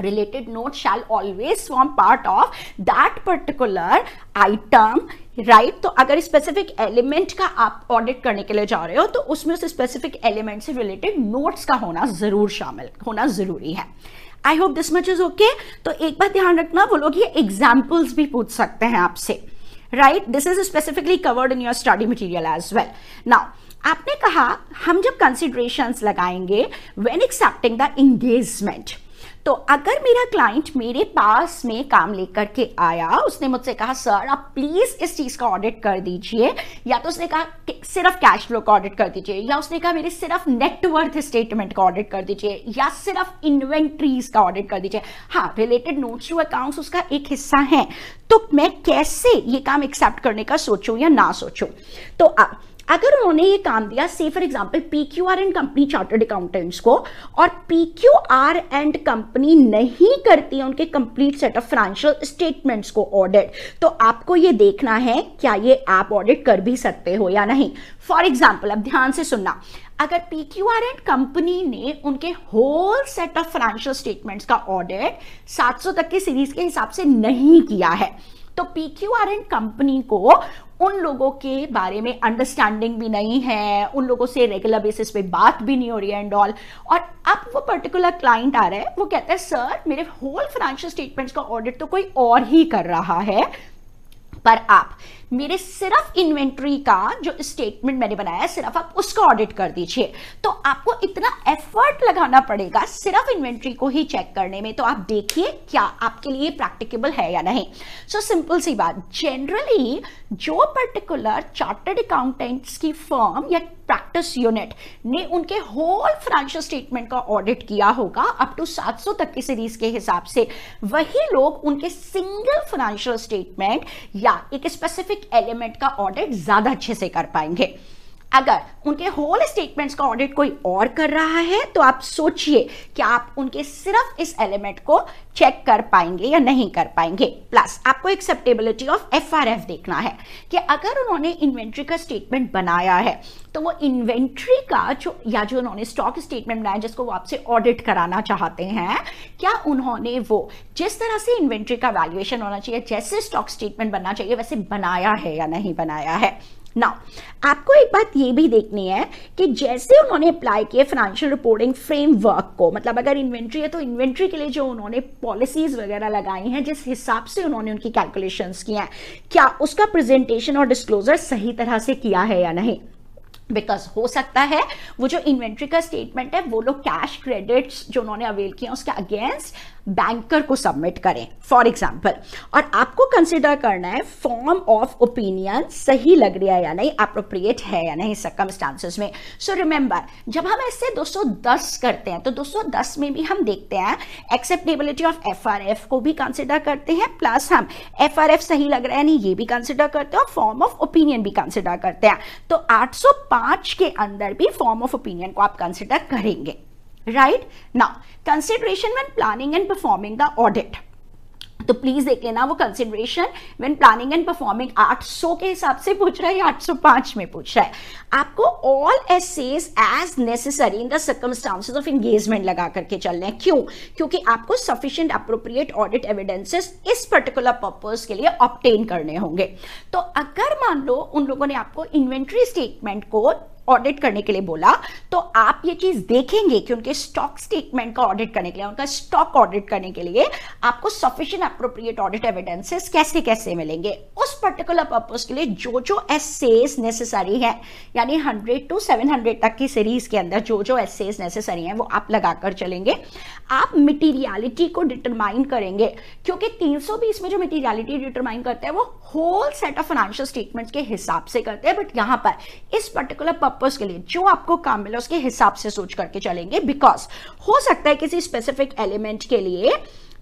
Speaker 1: related note shall always form part of that particular item right right? तो अगर स्पेसिफिक एलिमेंट का आप ऑडिट करने के लिए जा रहे हो तो उसमें उस स्पेसिफिक एलिमेंट से रिलेटेड नोट्स का होना जरूर शामिल होना जरूरी है I hope this much is okay तो एक बार ध्यान रखना वो लोग ये एग्जाम्पल्स भी पूछ सकते हैं आपसे right this is specifically covered in your study material as well now आपने कहा हम जब कंसिडरेशन लगाएंगे वेन एक्सेप्टिंग द एंगेजमेंट तो अगर मेरा क्लाइंट मेरे पास में काम लेकर के आया उसने मुझसे कहा सर आप प्लीज़ इस चीज़ का ऑडिट कर दीजिए या तो उसने कहा सिर्फ कैश फ्लो का ऑडिट कर दीजिए या उसने कहा मेरे सिर्फ नेटवर्थ स्टेटमेंट का ऑडिट कर दीजिए या सिर्फ इन्वेंट्रीज का ऑडिट कर दीजिए हाँ रिलेटेड नोट्स टू अकाउंट्स उसका एक हिस्सा है तो मैं कैसे ये काम एक्सेप्ट करने का सोचूं या ना सोचूं तो आ, अगर उन्होंने ये काम दिया से for example P Q R and company chartered accountants को और P Q R and company नहीं करती है उनके complete set of financial statements को ऑडिट तो आपको ये देखना है क्या ये आप ऑडिट कर भी सकते हो या नहीं फॉर एग्जाम्पल अब ध्यान से सुनना अगर P Q R and company ने उनके whole set of financial statements का ऑडिट 700 तक की सीरीज के हिसाब से नहीं किया है तो P Q R and company को उन लोगों के बारे में अंडरस्टैंडिंग भी नहीं है उन लोगों से रेगुलर बेसिस पे बात भी नहीं हो रही है एंड ऑल और अब वो पर्टिकुलर क्लाइंट आ रहा है वो कहता है सर मेरे होल फाइनेंशियल स्टेटमेंट्स का ऑडिट तो कोई और ही कर रहा है पर आप मेरे सिर्फ इन्वेंट्री का जो स्टेटमेंट मैंने बनाया सिर्फ आप उसका ऑडिट कर दीजिए तो आपको इतना एफर्ट लगाना पड़ेगा सिर्फ इन्वेंट्री को ही चेक करने में तो आप देखिए क्या आपके लिए प्रैक्टिकेबल है या नहीं सो so, सिंपल सी बात जनरली जो पर्टिकुलर चार्टर्ड अकाउंटेंट्स की फर्म या प्रैक्टिस यूनिट ने उनके होल फाइनेंशियल स्टेटमेंट का ऑडिट किया होगा अप टू 700 तक की सीरीज के हिसाब से वही लोग उनके सिंगल फाइनेंशियल स्टेटमेंट या एक स्पेसिफिक एलिमेंट का ऑडिट ज्यादा अच्छे से कर पाएंगे अगर उनके होल स्टेटमेंट्स का ऑडिट कोई और कर रहा है तो आप सोचिए कि आप उनके सिर्फ इस एलिमेंट को चेक कर पाएंगे या नहीं कर पाएंगे प्लस आपको एक्सेप्टेबिलिटी ऑफ एफआरएफ देखना है कि अगर उन्होंने इन्वेंट्री का स्टेटमेंट बनाया है तो वो इन्वेंट्री का जो या जो उन्होंने स्टॉक स्टेटमेंट बनाया जिसको वो आपसे ऑडिट कराना चाहते हैं क्या उन्होंने वो जिस तरह से इन्वेंट्री का वैल्यूएशन होना चाहिए जैसे स्टॉक स्टेटमेंट बनना चाहिए वैसे बनाया है या नहीं बनाया है नाउ आपको एक बात ये भी देखनी है कि जैसे उन्होंने अप्लाई किए फाइनेंशियल रिपोर्टिंग फ्रेमवर्क को मतलब अगर इन्वेंट्री है तो इन्वेंट्री के लिए जो उन्होंने पॉलिसीज वगैरह लगाई हैं जिस हिसाब से उन्होंने उनकी कैलकुलेशन की हैं क्या उसका प्रेजेंटेशन और डिस्क्लोजर सही तरह से किया है या नहीं बिकॉज हो सकता है वो जो इन्वेंट्री का स्टेटमेंट है वो लोग कैश क्रेडिट्स जो उन्होंने अवेल किया उसके अगेंस्ट बैंकर को सबमिट करें फॉर एग्जाम्पल और आपको कंसिडर करना है फॉर्म ऑफ ओपिनियन सही लग रहा है या नहीं अप्रोप्रिएट है या नहीं स्टांसेस में सो so रिमेंबर जब हम ऐसे 210 करते हैं तो 210 में भी हम देखते हैं acceptability of F R F को भी कंसिडर करते हैं प्लस हम एफ आर एफ सही लग रहा है नहीं ये भी कंसिडर करते हैं और फॉर्म ऑफ ओपिनियन भी कंसिडर करते हैं तो पांच के अंदर भी फॉर्म ऑफ ओपिनियन को आप कंसिडर करेंगे right now consideration when planning and performing the audit तो प्लीज देख लेना वो consideration when planning and performing 800 के हिसाब से पूछ रहा है या 805 में पूछ रहा है आपको all SAs as necessary in the circumstances of engagement लगा करके चल रहे हैं क्यों क्योंकि आपको सफिशियंट अप्रोप्रिएट ऑडिट एविडेंसेस इस पर्टिकुलर पर्पज के लिए ऑप्टेन करने होंगे तो अगर मान लो उन लोगों ने आपको इन्वेंट्री स्टेटमेंट को ऑडिट करने के लिए बोला तो आप ये चीज देखेंगे कि उनके स्टॉक स्टेटमेंट का ऑडिट करने के लिए उनका स्टॉक ऑडिट करने के लिए आपको सफिशियंट अप्रोप्रिएट ऑडिट एविडेंसेस कैसे कैसे मिलेंगे उस पर्टिकुलर पर्पज के लिए जो जो एसेज नेसेसरी है यानी हंड्रेड टू सेवन हंड्रेड तक की सीरीज के अंदर जो जो एसेज नेसेसरी है वो आप लगाकर चलेंगे आप मटीरियालिटी को डिटरमाइन करेंगे क्योंकि 320 में जो मटीरियालिटी डिटरमाइन करते हैं वो whole set of financial statement के हिसाब से करते हैं बट यहां पर इस पर्टिकुलर पर्पज के लिए जो आपको काम मिला उसके हिसाब से सोच करके चलेंगे बिकॉज हो सकता है किसी स्पेसिफिक एलिमेंट के लिए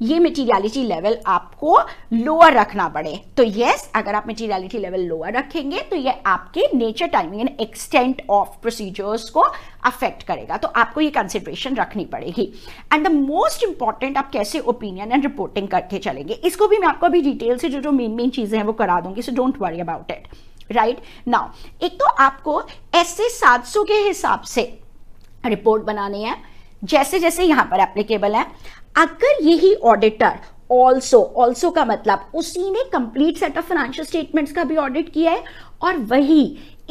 Speaker 1: ये मटीरियलिटी लेवल आपको लोअर रखना पड़े तो यस yes, अगर आप मटीरियलिटी लेवल लोअर रखेंगे तो ये आपके nature timing and extent of procedures को अफेक्ट करेगा तो आपको ये कंसिड्रेशन रखनी पड़ेगी एंड द मोस्ट इंपॉर्टेंट आप कैसे ओपिनियन एंड रिपोर्टिंग करके चलेंगे इसको भी मैं आपको अभी डिटेल से जो जो मेन मेन चीज़ें हैं वो करा दूंगी so don't worry about it right now एक तो आपको ऐसे 700 के हिसाब से रिपोर्ट बनानी है जैसे जैसे यहां पर एप्लीकेबल है अगर यही ऑडिटर ऑल्सो ऑल्सो का मतलब उसी ने complete set of financial statements का भी ऑडिट किया है और वही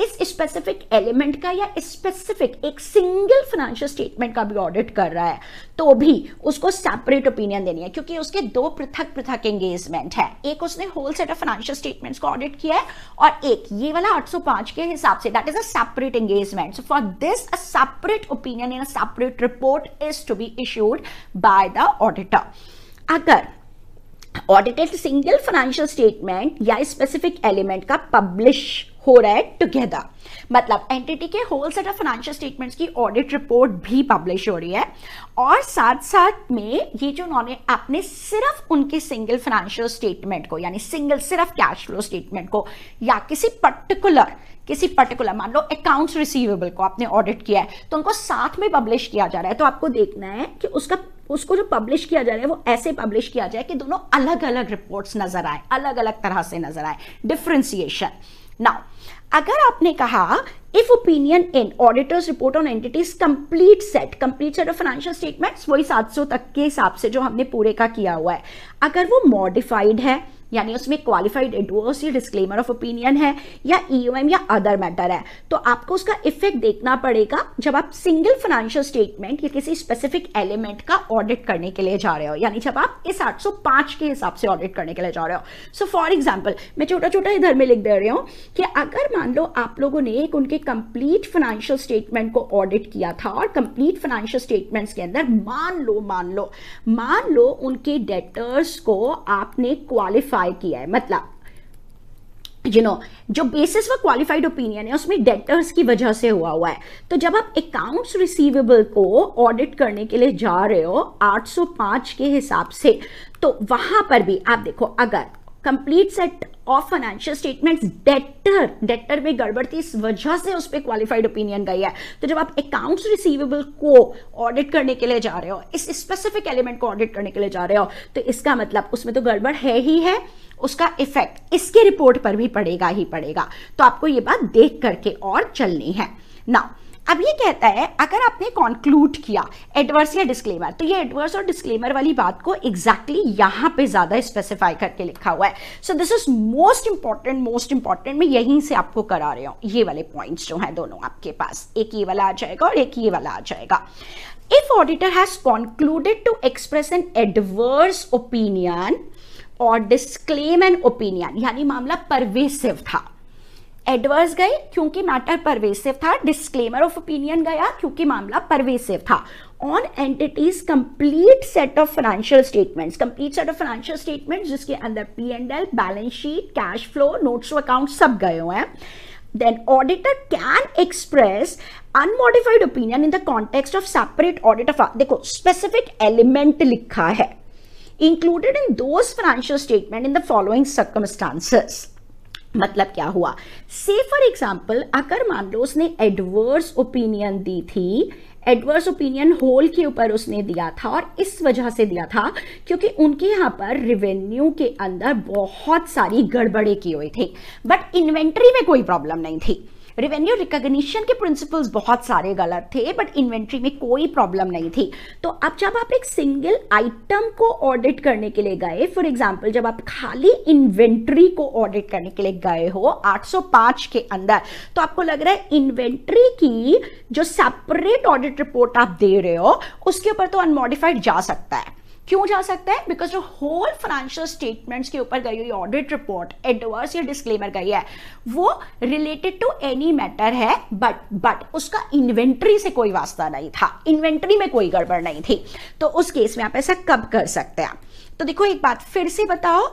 Speaker 1: इस स्पेसिफिक एलिमेंट का या स्पेसिफिक एक सिंगल फाइनेंशियल स्टेटमेंट का भी ऑडिट कर रहा है तो भी उसको सेपरेट ओपिनियन देनी है क्योंकि उसके दो पृथक पृथक एंगेजमेंट है एक उसने whole set of financial statements को ऑडिट किया है और एक ये वाला 805 के हिसाब से that is a separate engagement so for this a separate opinion in a separate report is to be issued by the auditor अगर ऑडिटेड सिंगल फाइनेंशियल स्टेटमेंट या स्पेसिफिक एलिमेंट का पब्लिश हो रहा है टुगेदर मतलब एंटिटी के whole set of financial statements की ऑडिट रिपोर्ट भी पब्लिश हो रही है और साथ साथ में ये जो उन्होंने अपने सिर्फ उनके सिंगल फाइनेंशियल स्टेटमेंट को यानी सिंगल सिर्फ कैश फ्लो स्टेटमेंट को या किसी पर्टिकुलर किसी पर्टिकुलर मान लो अकाउंट्स रिसीवेबल को आपने ऑडिट किया है तो उनको साथ में पब्लिश किया जा रहा है तो आपको देखना है कि उसका उसको जो पब्लिश किया जा रहा है वो ऐसे पब्लिश किया जाए कि दोनों अलग अलग रिपोर्ट्स नजर आए अलग अलग तरह से नजर आए डिफ्रेंसिएशन नाउ अगर आपने कहा if opinion in auditor's report on entities complete set complete set of financial statements वही 700 तक के हिसाब से जो हमने पूरे का किया हुआ है अगर वो modified है यानी उसमें क्वालिफाइड एडवर्स या डिस्क्लेमर ऑफ ओपिनियन है या ईओएम e या अदर मैटर है तो आपको उसका इफेक्ट देखना पड़ेगा जब आप सिंगल फाइनेंशियल स्टेटमेंट या किसी स्पेसिफिक एलिमेंट का ऑडिट करने के लिए जा रहे हो यानी जब आप इस 805 के हिसाब से ऑडिट करने के लिए जा रहे हो सो फॉर एग्जाम्पल मैं छोटा छोटा इधर में लिख दे रही हूँ कि अगर मान लो आप लोगों ने एक उनके कंप्लीट फाइनेंशियल स्टेटमेंट को ऑडिट किया था और कंप्लीट फाइनेंशियल स्टेटमेंट्स के अंदर मान लो मान लो मान लो उनके डेटर्स को आपने क्वालिफाई इंजॉय किया है मतलब यू you नो know, जो बेसिस फॉर क्वालिफाइड ओपिनियन है उसमें डेटर्स की वजह से हुआ हुआ है तो जब आप अकाउंट्स रिसीवेबल को ऑडिट करने के लिए जा रहे हो 805 के हिसाब से तो वहां पर भी आप देखो अगर complete set of financial statements debtor debtor में गड़बड़ थी इस वजह से उस पर क्वालिफाइड ओपिनियन गई है तो जब आप अकाउंट्स रिसीवेबल को ऑडिट करने के लिए जा रहे हो इस स्पेसिफिक एलिमेंट को ऑडिट करने के लिए जा रहे हो तो इसका मतलब उसमें तो गड़बड़ है ही है उसका इफेक्ट इसके रिपोर्ट पर भी पड़ेगा ही पड़ेगा तो आपको ये बात देख करके और चलनी है ना अब ये कहता है अगर आपने कॉन्क्लूड किया एडवर्स या डिस्क्लेमर तो ये एडवर्स और डिस्क्लेमर वाली बात को एग्जैक्टली exactly यहां पे ज़्यादा स्पेसिफाई करके लिखा हुआ है so this is most important most important मैं यहीं से आपको करा रही हूं ये वाले पॉइंट्स जो हैं दोनों आपके पास एक ये वाला आ जाएगा और एक ये वाला आ जाएगा if auditor has concluded to express an adverse opinion और डिस्क्लेम एन ओपिनियन यानी मामला परवेसिव था एडवर्स गए क्योंकि मैटर परवेसिव था डिस्क्लेमर ऑफ ओपिनियन गया क्योंकि मामला परवेसिव था on entity's complete set of financial statements complete set of financial statements जिसके अंदर P and L balance sheet cash flow notes account सब गए हुए हैं then auditor can express unmodified opinion in the context of separate audit of देखो स्पेसिफिक एलिमेंट लिखा है included in those financial statement in the following circumstances मतलब क्या हुआ से फॉर एग्जाम्पल अगर मान लो उसने एडवर्स ओपिनियन दी थी एडवर्स ओपिनियन होल के ऊपर उसने दिया था और इस वजह से दिया था क्योंकि उनके यहाँ पर रिवेन्यू के अंदर बहुत सारी गड़बड़े की हुई थी बट इन्वेंट्री में कोई प्रॉब्लम नहीं थी रेवेन्यू रिकॉग्निशन के प्रिंसिपल्स बहुत सारे गलत थे बट इन्वेंट्री में कोई प्रॉब्लम नहीं थी तो अब जब आप एक सिंगल आइटम को ऑडिट करने के लिए गए फॉर एग्जाम्पल जब आप खाली इन्वेंट्री को ऑडिट करने के लिए गए हो 805 के अंदर तो आपको लग रहा है इन्वेंट्री की जो सेपरेट ऑडिट रिपोर्ट आप दे रहे हो उसके ऊपर तो अनमोडिफाइड जा सकता है क्यों जा सकता है बिकॉज जो होल फाइनेंशियल स्टेटमेंट्स के ऊपर गई हुई ऑडिट रिपोर्ट एडवर्स या डिस्क्लेमर गई है वो रिलेटेड टू एनी मैटर है बट बट उसका इन्वेंट्री से कोई वास्ता नहीं था इन्वेंट्री में कोई गड़बड़ नहीं थी तो उस केस में आप ऐसा कब कर सकते हैं तो देखो एक बात फिर से बताओ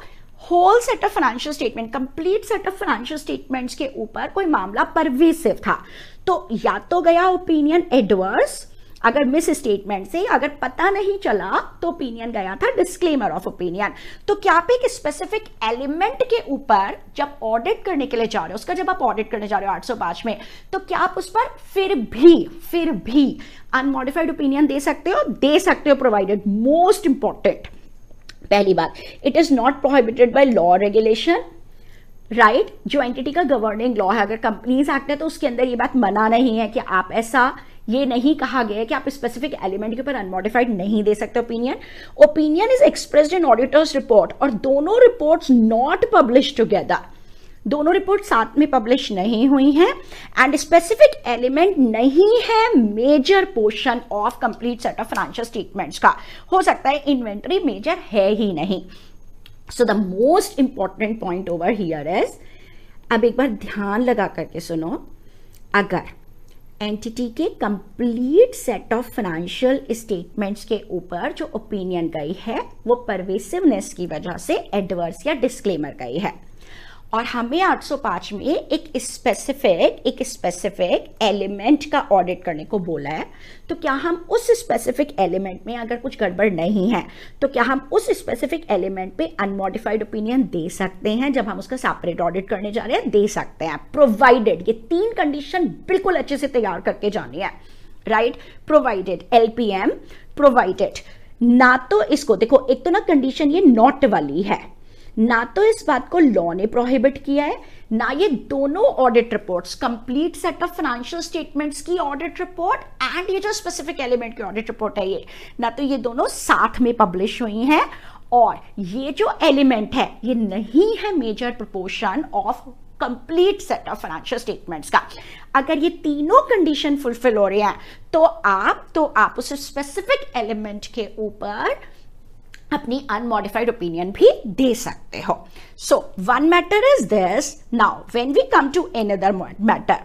Speaker 1: whole set of financial statement complete set of financial statements के ऊपर कोई मामला परवेसिव था तो या तो गया ओपिनियन एडवर्स अगर मिस स्टेटमेंट से अगर पता नहीं चला तो ओपिनियन गया था डिस्क्लेमर ऑफ ओपिनियन तो क्या आप एक स्पेसिफिक एलिमेंट के ऊपर जब ऑडिट करने के लिए जा रहे हो उसका जब आप ऑडिट करने जा रहे हो 805 में तो क्या आप उस पर फिर भी फिर भी अनमॉडिफाइड ओपिनियन दे सकते हो दे सकते हो प्रोवाइडेड मोस्ट इंपॉर्टेंट पहली बात it is not prohibited by law regulation right जो एंटिटी का गवर्निंग लॉ है अगर कंपनीज एक्ट है तो उसके अंदर ये बात मना नहीं है कि आप ऐसा ये नहीं कहा गया कि आप स्पेसिफिक एलिमेंट के ऊपर अनमोडिफाइड नहीं दे सकते opinion opinion is expressed in auditor's report और दोनों रिपोर्ट्स नॉट पब्लिश टुगेदर दोनों रिपोर्ट साथ में पब्लिश नहीं हुई हैं एंड स्पेसिफिक एलिमेंट नहीं है major portion of complete set of financial statements का हो सकता है इन्वेंट्री मेजर है ही नहीं so the most important point over here is अब एक बार ध्यान लगा करके सुनो अगर एंटिटी के complete set of financial statements के ऊपर जो ओपिनियन गई है वो परवेसिवनेस की वजह से एडवर्स या डिस्क्लेमर गई है और हमें 805 में एक स्पेसिफिक एक स्पेसिफिक एलिमेंट का ऑडिट करने को बोला है तो क्या हम उस स्पेसिफिक एलिमेंट में अगर कुछ गड़बड़ नहीं है तो क्या हम उस स्पेसिफिक एलिमेंट पे अनमॉडिफाइड ओपिनियन दे सकते हैं जब हम उसका सेपरेट ऑडिट करने जा रहे हैं दे सकते हैं प्रोवाइडेड ये तीन कंडीशन बिल्कुल अच्छे से तैयार करके जानी है राइट प्रोवाइडेड एल प्रोवाइडेड ना तो इसको देखो एक तो ना कंडीशन ये नॉट वाली है ना तो इस बात को लॉ ने प्रोहिबिट किया है ना ये दोनों audit reports complete set of financial statements की ऑडिट रिपोर्ट एंड ये जो स्पेसिफिक एलिमेंट की ऑडिट रिपोर्ट है ये ना तो ये दोनों साथ में पब्लिश हुई हैं और ये जो एलिमेंट है ये नहीं है major proportion of complete set of financial statements का अगर ये तीनों कंडीशन फुलफिल हो रहे हैं तो आप तो आप उस स्पेसिफिक एलिमेंट के ऊपर अपनी अनमोडिफाइड ओपिनियन भी दे सकते हो so one matter is this now when we come to other matter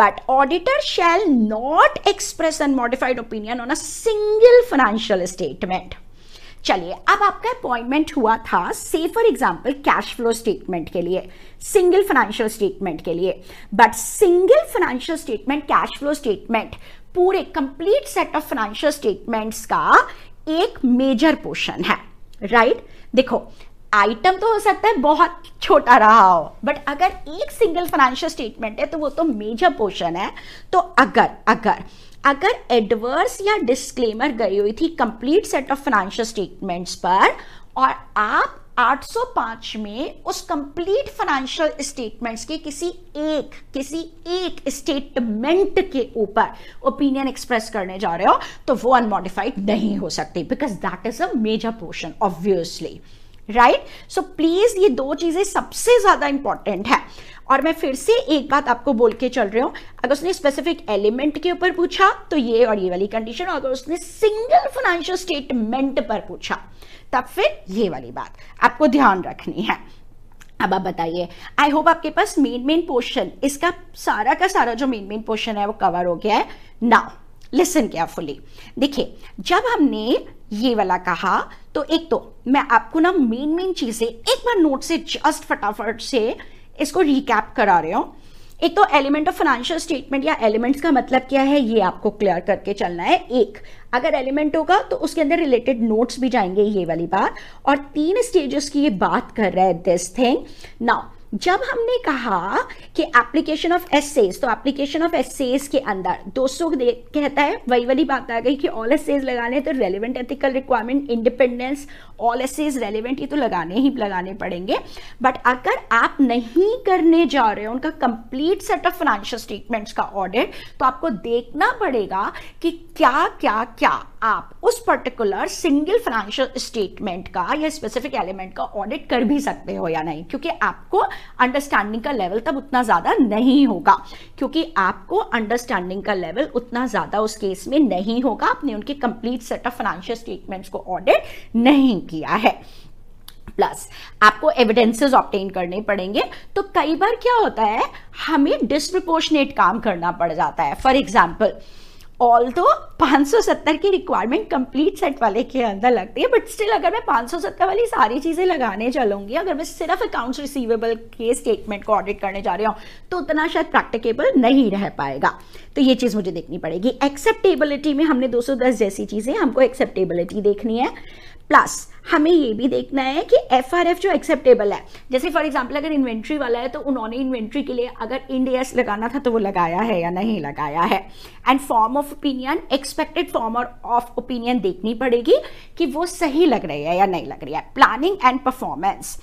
Speaker 1: but auditor shall not express unmodified opinion on a single financial statement चलिए अब आपका अपॉइंटमेंट हुआ था से for example cash flow statement के लिए सिंगल फाइनेंशियल स्टेटमेंट के लिए but single financial statement cash flow statement पूरे complete set of financial statements का एक मेजर पोर्शन है राइट right? देखो आइटम तो हो सकता है बहुत छोटा रहा हो बट अगर एक सिंगल फाइनेंशियल स्टेटमेंट है तो वो तो मेजर पोर्शन है तो अगर अगर अगर एडवर्स या डिस्क्लेमर गई हुई थी complete set of financial statements पर और आप 805 में उस कंप्लीट फाइनेंशियल स्टेटमेंट्स के किसी एक किसी एक स्टेटमेंट के ऊपर ओपिनियन एक्सप्रेस करने जा रहे हो तो वो अनमॉडिफाइड नहीं हो सकती because that is a major portion obviously right so please ये दो चीजें सबसे ज्यादा इंपॉर्टेंट है और मैं फिर से एक बात आपको बोल के चल रही हूं अगर उसने स्पेसिफिक एलिमेंट के ऊपर पूछा तो ये और ये वाली कंडीशन अगर उसने सिंगल फाइनेंशियल स्टेटमेंट पर पूछा तब फिर ये वाली बात आपको ध्यान रखनी है अब आप बताइए आई होप आपके पास मेन मेन पोर्शन इसका सारा का सारा जो मेन मेन पोर्शन है वो कवर हो गया है नाउ लिसन फुली देखिए जब हमने ये वाला कहा तो एक तो मैं आपको ना मेन मेन चीज़ें एक बार नोट से जस्ट फटाफट से इसको रिकैप करा रहे हो एक तो एलिमेंट ऑफ फाइनेंशियल स्टेटमेंट या एलिमेंट्स का मतलब क्या है ये आपको क्लियर करके चलना है एक अगर एलिमेंट होगा तो उसके अंदर रिलेटेड नोट्स भी जाएंगे ये वाली बात और तीन स्टेजेस की ये बात कर रहे हैं दिस थिंग नाउ जब हमने कहा कि एप्लीकेशन ऑफ एसेज तो एप्लीकेशन ऑफ एसेज के अंदर 200 कहता है वही वाली बात आ गई कि ऑल एसेज लगाने तो relevant ethical requirement independence all SAs relevant ये तो लगाने ही लगाने पड़ेंगे बट अगर आप नहीं करने जा रहे हो उनका complete set of financial statements का ऑडिट तो आपको देखना पड़ेगा कि क्या क्या क्या आप उस पर्टिकुलर सिंगल फाइनेंशियल स्टेटमेंट का या स्पेसिफिक एलिमेंट का ऑडिट कर भी सकते हो या नहीं क्योंकि आपको अंडरस्टैंडिंग का लेवल तब उतना ज़्यादा नहीं होगा क्योंकि आपको अंडरस्टैंडिंग का लेवल उतना ज़्यादा उस केस में नहीं होगा आपने उनके complete set of financial statements को ऑडिट नहीं किया है प्लस आपको एविडेंसेस ऑप्टेन करने पड़ेंगे तो कई बार क्या होता है हमें डिस्प्रोपोर्शनेट काम करना पड़ जाता है फॉर एग्जाम्पल ऑल तो 570 की रिक्वायरमेंट कंप्लीट सेट वाले के अंदर लगती है बट स्टिल अगर मैं 570 वाली सारी चीज़ें लगाने चलूंगी अगर मैं सिर्फ अकाउंट्स रिसीवेबल के स्टेटमेंट को ऑडिट करने जा रही हूँ तो उतना शायद प्रैक्टिकेबल नहीं रह पाएगा तो ये चीज़ मुझे देखनी पड़ेगी एक्सेप्टेबिलिटी में हमने 210 जैसी चीज़ें हमको एक्सेप्टेबिलिटी देखनी है प्लस हमें ये भी देखना है कि एफ जो एक्सेप्टेबल है जैसे फॉर एग्जाम्पल अगर इन्वेंट्री वाला है तो उन्होंने इन्वेंट्री के लिए अगर इंडियस लगाना था तो वो लगाया है या नहीं लगाया है and form of opinion expected form of opinion देखनी पड़ेगी कि वो सही लग रही है या नहीं लग रही है प्लानिंग एंड परफॉर्मेंस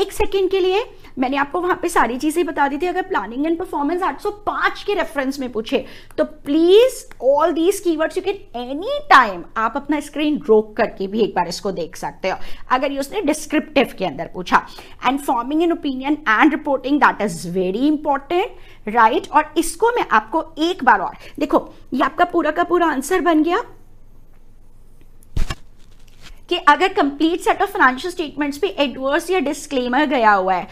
Speaker 1: एक सेकेंड के लिए मैंने आपको वहां पे सारी चीज़ें बता दी थी अगर प्लानिंग एंड परफॉर्मेंस 805 के रेफरेंस में पूछे तो please all these keywords you can any time आप अपना स्क्रीन रोक करके भी एक बार इसको देख सकते हो अगर ये उसने डिस्क्रिप्टिव के अंदर पूछा and forming an opinion and reporting that is very important right और इसको मैं आपको एक बार और देखो ये आपका पूरा का पूरा आंसर बन गया कि अगर complete set of financial statements पे एडवर्स या डिस्क्लेमर गया हुआ है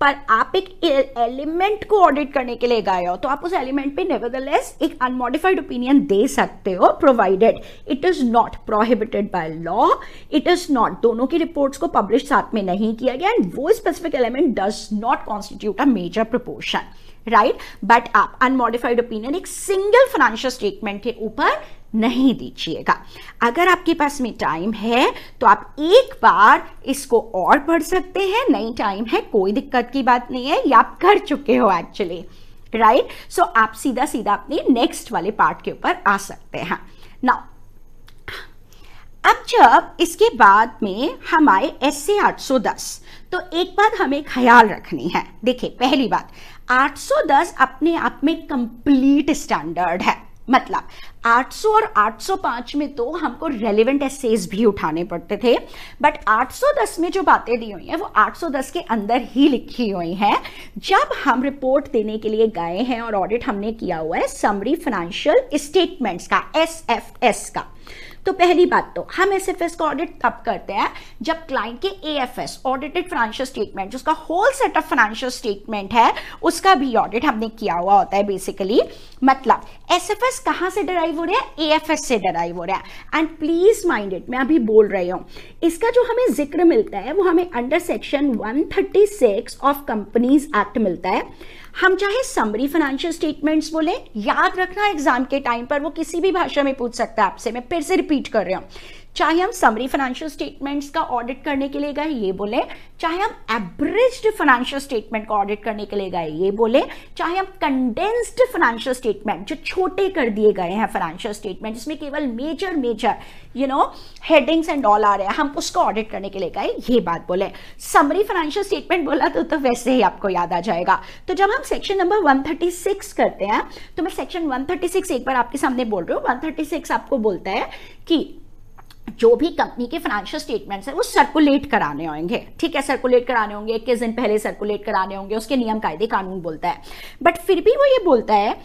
Speaker 1: पर आप एक एलिमेंट e- को ऑडिट करने के लिए गए हो तो आप उस एलिमेंट पे नेवरदलेस एक अनमोडिफाइड ओपिनियन दे सकते हो provided it is not prohibited by law it is not दोनों की रिपोर्ट्स को पब्लिश साथ में नहीं किया गया एंड वो specific element does not constitute a major proportion right but आप अनमोडिफाइड ओपिनियन एक सिंगल फाइनेंशियल स्टेटमेंट के ऊपर नहीं दीजिएगा अगर आपके पास में टाइम है तो आप एक बार इसको और पढ़ सकते हैं नहीं टाइम है कोई दिक्कत की बात नहीं है या आप कर चुके हो एक्चुअली राइट सो आप सीधा सीधा अपने नेक्स्ट वाले पार्ट के ऊपर आ सकते हैं नाउ अब जब इसके बाद में आए एस से आठ तो एक बात हमें ख्याल रखनी है देखिए पहली बात 810 अपने आप में कंप्लीट स्टैंडर्ड है मतलब 800 और 805 में तो हमको रेलिवेंट एसेज भी उठाने पड़ते थे बट 810 में जो बातें दी हुई हैं वो 810 के अंदर ही लिखी हुई हैं जब हम रिपोर्ट देने के लिए गए हैं और ऑडिट हमने किया हुआ है समरी फाइनेंशियल स्टेटमेंट्स का एस एफ एस का तो पहली बात तो हम एस एफ एस का ऑडिट तब करते हैं जब क्लाइंट के A F S audited financial statement जिसका whole set of financial statement है उसका भी ऑडिट हमने किया हुआ होता है बेसिकली मतलब एस एफ एस कहाँ से डराइव हो रहा है ए एफ एस से डराइव हो रहा है एंड प्लीज माइंड इट मैं अभी बोल रही हूँ इसका जो हमें जिक्र मिलता है वो हमें under section one thirty six of companies act मिलता है हम चाहे समरी फाइनेंशियल स्टेटमेंट्स बोले याद रखना एग्जाम के टाइम पर वो किसी भी भाषा में पूछ सकता है आपसे मैं फिर से रिपीट कर रहा हूँ चाहे हम समरी फाइनेंशियल स्टेटमेंट्स का ऑडिट करने के लिए गए ये बोले चाहे हम एवरेज फाइनेंशियल स्टेटमेंट का ऑडिट करने के लिए गए ये बोले चाहे हम कंडेंस्ड फाइनेंशियल स्टेटमेंट जो छोटे कर दिए गए हैं फाइनेंशियल स्टेटमेंट जिसमें केवल major major you know headings and all आ रहे हैं हम उसका ऑडिट करने के लिए गए ये बात बोले समरी फाइनेंशियल स्टेटमेंट बोला तो, तो वैसे ही आपको याद आ जाएगा तो जब हम सेक्शन नंबर वन करते हैं तो मैं सेक्शन वन एक बार आपके सामने बोल रही हूँ वन आपको बोलता है कि जो भी कंपनी के फाइनेंशियल स्टेटमेंट्स हैं वो सर्कुलेट कराने होंगे ठीक है सर्कुलेट कराने होंगे किस दिन पहले सर्कुलेट कराने होंगे उसके नियम कायदे कानून बोलता है बट फिर भी वो ये बोलता है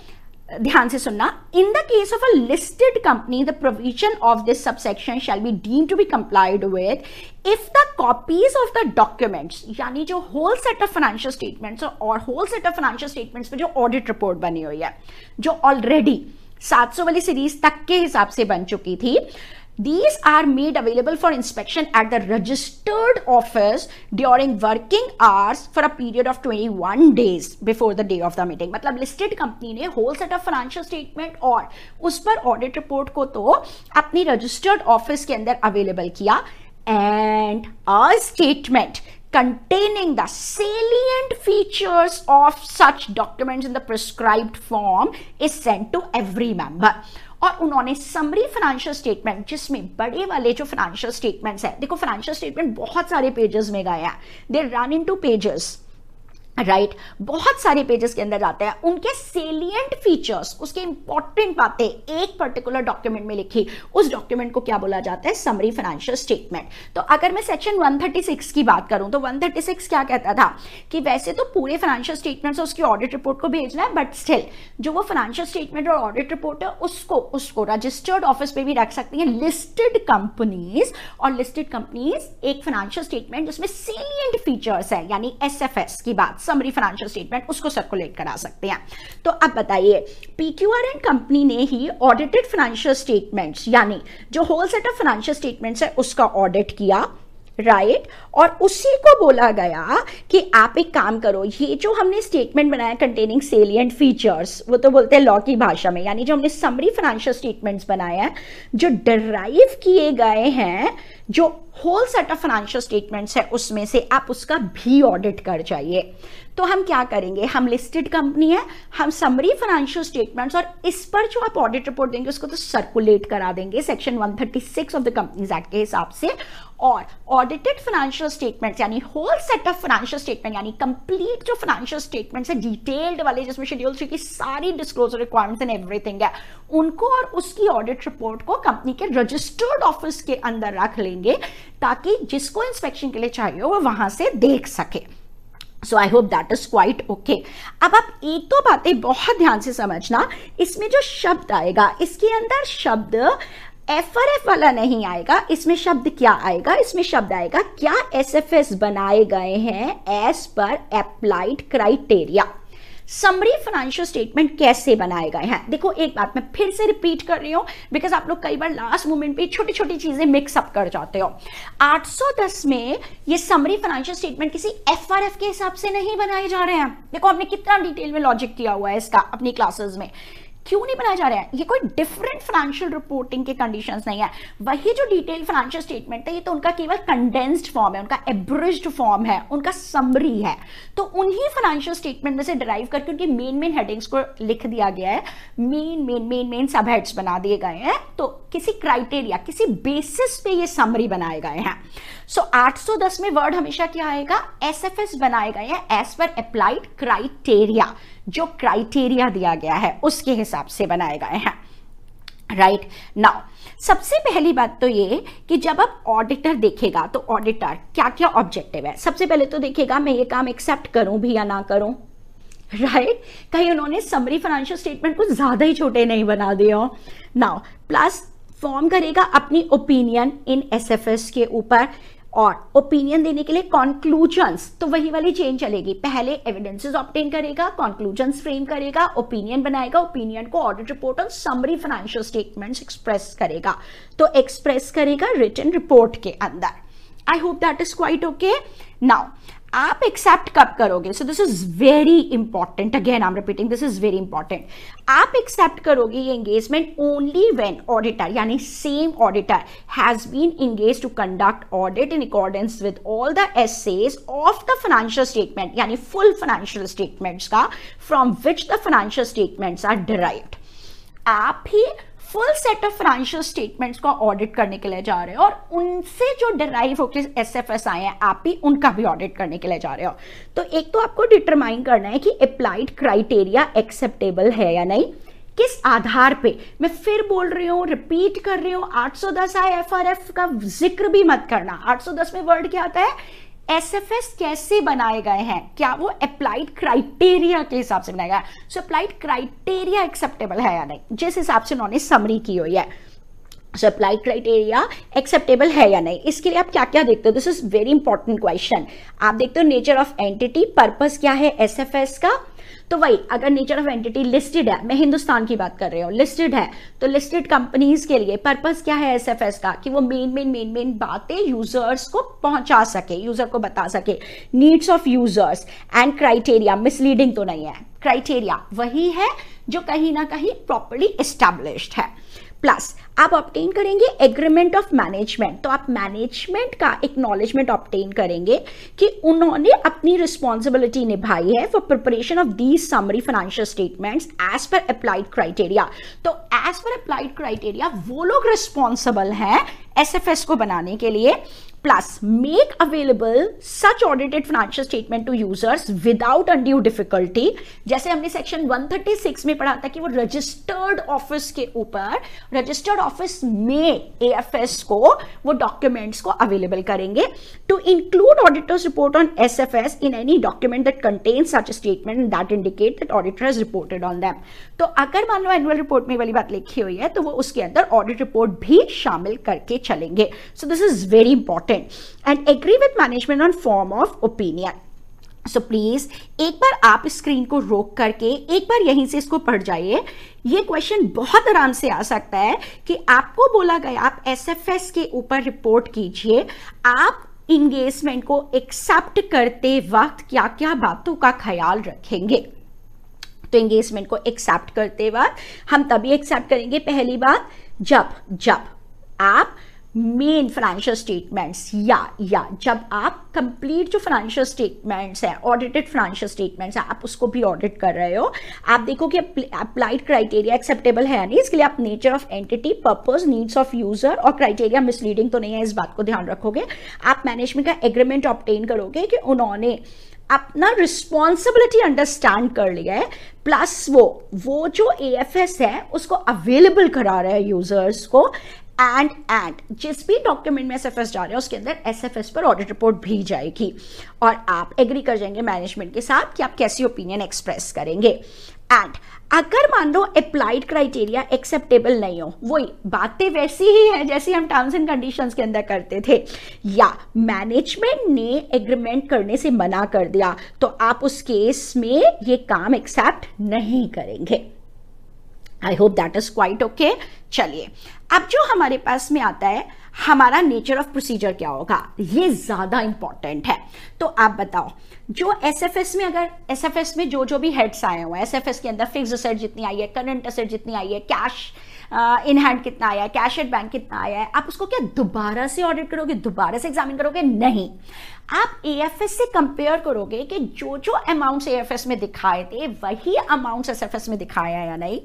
Speaker 1: ध्यान से सुनना in the case of a listed company the provision of this subsection shall be deem to be complied with if the copies of the documents यानी जो whole set of financial statements और whole set of financial statements में जो ऑडिट रिपोर्ट बनी हुई है जो ऑलरेडी 700 वाली सीरीज तक के हिसाब से बन चुकी थी These are made available for inspection at the registered office during working hours for a period of 21 days before the day of the meeting. मतलब listed company ने whole set of financial statement और उस audit report को तो अपनी registered office के अंदर available किया and a statement containing the salient features of such documents in the prescribed form is sent to every member. और उन्होंने समरी फाइनेंशियल स्टेटमेंट जिसमें बड़े वाले जो फाइनेंशियल स्टेटमेंट्स है देखो फाइनेंशियल स्टेटमेंट बहुत सारे पेजेस में गए हैं they run in two pages right right. बहुत सारे पेजेस के अंदर जाते हैं उनके सेलियंट फीचर्स उसके इंपॉर्टेंट बातें एक पर्टिकुलर डॉक्यूमेंट में लिखी उस डॉक्यूमेंट को क्या बोला जाता है समरी फाइनेंशियल स्टेटमेंट तो अगर मैं सेक्शन 136 की बात करूं तो 136 क्या कहता था कि वैसे तो पूरे फाइनेंशियल स्टेटमेंट उसकी ऑडिट रिपोर्ट को भेजना है बट स्टिल जो वो फाइनेंशियल स्टेटमेंट और ऑडिट रिपोर्ट है उसको उसको रजिस्टर्ड ऑफिस पे भी रख सकती है लिस्टेड कंपनीज और लिस्टेड कंपनीज एक फाइनेंशियल स्टेटमेंट जिसमें सेलियंट फीचर्स है यानी एस की बात समरी फाइनेंशियल स्टेटमेंट उसको सर्कुलेट करा सकते हैं तो अब बताइए P Q R and company ने ही ऑडिटेड फाइनेंशियल स्टेटमेंट्स यानी जो whole set of financial statements है उसका ऑडिट किया राइट right? और उसी को बोला गया कि आप एक काम करो ये जो हमने स्टेटमेंट बनाया कंटेनिंग सेलियंट फीचर्स वो तो बोलते हैं लॉ की भाषा में यानी जो हमने समरी फाइनेंशियल स्टेटमेंट्स बनाए हैं जो डराइव किए गए हैं जो whole set of financial statements है उसमें से आप उसका भी ऑडिट कर जाइए तो हम क्या करेंगे हम लिस्टेड कंपनी है हम समरी फाइनेंशियल स्टेटमेंट्स और इस पर जो आप ऑडिट रिपोर्ट देंगे उसको तो सर्कुलेट करा देंगे section 136 of the companies act के हिसाब से और ऑडिटेड फाइनेंशियल स्टेटमेंट्स यानी whole set of financial statement यानी कंप्लीट जो फाइनेंशियल स्टेटमेंट्स है डिटेल्ड वाले जिसमें शेड्यूल थ्री की सारी डिस्क्लोजर रिक्वायरमेंट्स एंड एवरीथिंग है उनको और उसकी ऑडिट रिपोर्ट को कंपनी के रजिस्टर्ड ऑफिस के अंदर रख लेंगे ताकि जिसको इंस्पेक्शन के लिए चाहिए वो वहां से देख सके so I hope that is quite okay अब आप एक दो तो बातें बहुत ध्यान से समझना इसमें जो शब्द आएगा इसके अंदर शब्द एफ आर एफ वाला नहीं आएगा इसमें शब्द क्या आएगा इसमें शब्द आएगा क्या एस एफ एस बनाए गए हैं as per applied criteria summary financial statement कैसे बनाए गए हैं देखो एक बात मैं फिर से रिपीट कर रही हूं बिकॉज आप लोग कई बार लास्ट मोमेंट पे छोटी छोटी चीज़ें मिक्सअप कर जाते हो 810 में ये समरी फाइनेंशियल स्टेटमेंट किसी एफ आर एफ के हिसाब से नहीं बनाए जा रहे हैं देखो आपने कितना डिटेल में लॉजिक किया हुआ है इसका अपनी क्लासेस में क्यों नहीं बनाया जा रहा है ये कोई डिफरेंट फाइनेंशियल रिपोर्टिंग के कंडीशन नहीं है वही जो डिटेल फाइनेंशियल स्टेटमेंट है ये तो उनका केवल कंडेंस्ड फॉर्म है उनका एब्रिज्ड फॉर्म है उनका समरी है तो उन्हीं फाइनेंशियल स्टेटमेंट में से डिराइव करके उनकी मेन मेन हेडिंग्स को लिख दिया गया है main main main main sub heads बना दिए गए हैं तो किसी क्राइटेरिया किसी बेसिस पे ये समरी बनाए गए हैं सो so, 810 में वर्ड हमेशा क्या आएगा एस बनाए गए हैं एज पर अप्लाइड क्राइटेरिया जो क्राइटेरिया दिया गया है उसके हिसाब से बनाए गए हैं राइट नाउ सबसे पहली बात तो ये कि जब आप ऑडिटर देखेगा तो ऑडिटर क्या क्या ऑब्जेक्टिव है सबसे पहले तो देखेगा मैं ये काम एक्सेप्ट करूं भी या ना करूं राइट right? कहीं उन्होंने समरी फाइनेंशियल स्टेटमेंट को ज़्यादा ही छोटे नहीं बना दिए हो नाउ प्लस फॉर्म करेगा अपनी ओपिनियन इन एसएफएस के ऊपर और ओपिनियन देने के लिए कॉन्क्लूजन्स तो वही वाली चेन चलेगी पहले एविडेंसेस ऑप्टेन करेगा कॉन्क्लूजन्स फ्रेम करेगा ओपिनियन बनाएगा ओपिनियन को ऑडिट रिपोर्ट और समरी फाइनेंशियल स्टेटमेंट्स एक्सप्रेस करेगा तो एक्सप्रेस करेगा रिटर्न रिपोर्ट के अंदर I hope that is quite okay now आप एक्सेप्ट कब करोगे so this is very important again I am repeating this is very important आप एक्सेप्ट करोगे ये एंगेजमेंट ओनली व्हेन ऑडिटर यानी same auditor has been engage to conduct audit in accordance with all the SAs of the financial statement यानी फुल फाइनेंशियल स्टेटमेंट्स का from which the financial statements are derived आप ही full set of financial statements को ऑडिट करने के लिए जा रहे हो और उनसे जो डिराइव होकर एस एफ एस आए हैं आप भी उनका भी ऑडिट करने के लिए जा रहे हो तो एक तो आपको डिटरमाइन करना है कि अप्लाइड क्राइटेरिया एक्सेप्टेबल है या नहीं किस आधार पे मैं फिर बोल रही हूँ रिपीट कर रही हूँ 810 सौ आई एफ का जिक्र भी मत करना 810 में वर्ड क्या आता है एसएफएस कैसे बनाए गए हैं क्या वो अप्लाइड क्राइटेरिया के हिसाब से बनाया गया सो अप्लाइड क्राइटेरिया एक्सेप्टेबल है या नहीं जिस हिसाब से उन्होंने समरी की हुई है सो अप्लाइड क्राइटेरिया एक्सेप्टेबल है या नहीं इसके लिए आप क्या क्या देखते हो this is very important question आप देखते हो नेचर ऑफ एंटिटी पर्पज क्या है एस का तो वही अगर नेचर ऑफ एंटिटी लिस्टेड है मैं हिंदुस्तान की बात कर रही हूँ लिस्टेड है तो लिस्टेड कंपनीज के लिए पर्पज क्या है एस एफ एस का कि वो मेन मेन मेन मेन बातें यूजर्स को पहुंचा सके यूजर को बता सके needs of users and criteria misleading तो नहीं है क्राइटेरिया वही है जो कहीं ना कहीं प्रॉपरली इस्टेब्लिश्ड है प्लस आप ऑप्टेन करेंगे एग्रीमेंट ऑफ मैनेजमेंट तो आप मैनेजमेंट का एक्नॉलेजमेंट ऑप्टेन करेंगे कि उन्होंने अपनी रिस्पॉन्सिबिलिटी निभाई है for preparation of these summary financial statements as per applied criteria तो एज पर अप्लाइड क्राइटेरिया वो लोग रिस्पॉन्सिबल हैं एस को बनाने के लिए plus make available such audited financial statement to users without undue difficulty जैसे हमने सेक्शन 136 में पढ़ा था कि वो रजिस्टर्ड ऑफिस के ऊपर रजिस्टर्ड ऑफिस में एएफएस को वो डॉक्यूमेंट्स को अवेलेबल करेंगे to include auditor's report on SFS in any document that contains such statement that indicate that auditor has reported on them तो अगर मान लो एनुअल रिपोर्ट में वाली बात लिखी हुई है तो वो उसके अंदर ऑडिट रिपोर्ट भी शामिल करके चलेंगे so this is very important and agree with management on form of opinion so please एक बार आप स्क्रीन को रोक करके एक बार यहीं से इसको पढ़ जाइए ये क्वेश्चन बहुत आराम से आ सकता है कि आपको बोला गया आप एसएफएस के ऊपर रिपोर्ट कीजिए आप इंगेजमेंट को एक्सेप्ट करते वक्त क्या क्या बातों का ख्याल रखेंगे तो एंगेजमेंट को एक्सेप्ट करते वक्त हम तभी एक्सेप्ट करेंगे पहली बात जब जब आप मेन फाइनेंशियल स्टेटमेंट्स या या जब आप कंप्लीट जो फाइनेंशियल स्टेटमेंट्स हैं ऑडिटेड फाइनेंशियल स्टेटमेंट्स हैं आप उसको भी ऑडिट कर रहे हो आप देखो कि अप्लाइड क्राइटेरिया एक्सेप्टेबल है नहीं इसके लिए आप nature of entity purpose needs of user और क्राइटेरिया मिसलीडिंग तो नहीं है इस बात को ध्यान रखोगे आप मैनेजमेंट का एग्रीमेंट ऑप्टेन करोगे कि उन्होंने अपना रिस्पॉन्सिबिलिटी अंडरस्टैंड कर लिया है प्लस वो वो जो ए है उसको अवेलेबल करा रहा है यूजर्स को एंड एंड जिस भी डॉक्यूमेंट में एस एफ एस जा रहे हैं उसके अंदर एस एफ एस पर ऑडिट रिपोर्ट भी जाएगी और आप एग्री कर जाएंगे मैनेजमेंट के साथ कि आप कैसी ओपिनियन एक्सप्रेस करेंगे एंड अगर मान लो अप्लाइड क्राइटेरिया एक्सेप्टेबल नहीं हो वही बातें वैसी ही है जैसे हम टर्म्स एंड कंडीशंस के अंदर करते थे या मैनेजमेंट ने एग्रीमेंट करने से मना कर दिया तो आप उस केस में ये काम एक्सेप्ट नहीं करेंगे I hope that is quite okay चलिए अब जो हमारे पास में आता है हमारा नेचर ऑफ प्रोसीजर क्या होगा ये ज़्यादा इंपॉर्टेंट है तो आप बताओ जो एस एफ एस में अगर एस एफ एस में जो जो भी हेड्स आए हुए हैं एस एफ एस के अंदर फिक्स असर जितनी आई है करंट असर जितनी आई है कैश इन uh, हैंड कितना आया है कैश एट बैंक कितना आया है आप उसको क्या दोबारा से ऑडिट करोगे दोबारा से एग्जामिन करोगे नहीं आप ए एफ एस से कंपेयर करोगे कि जो जो अमाउंट्स ए एफ एस में दिखाए थे वही अमाउंट्स एस एफ एस में दिखाया या नहीं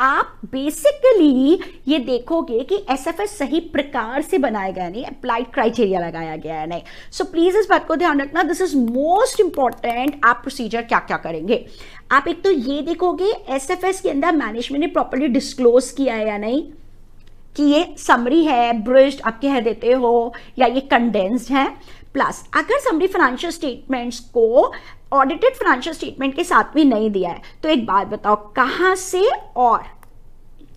Speaker 1: आप बेसिकली ये देखोगे कि एस एफ एस सही प्रकार से बनाया गया नहीं अप्लाइड क्राइटेरिया लगाया गया है नहीं सो so, प्लीज़ इस बात को ध्यान रखना दिस इज मोस्ट इंपॉर्टेंट आप प्रोसीजर क्या क्या करेंगे आप एक तो ये देखोगे एस एफ एस के अंदर मैनेजमेंट ने प्रॉपरली डिस्क्लोज किया है या नहीं कि ये समरी है ब्रिज आप कह देते हो या ये कंडेंस्ड है प्लस अगर समरी फाइनेंशियल स्टेटमेंट्स को ऑडिटेड फाइनेंशियल स्टेटमेंट के साथ भी नहीं दिया है तो एक बात बताओ कहाँ से और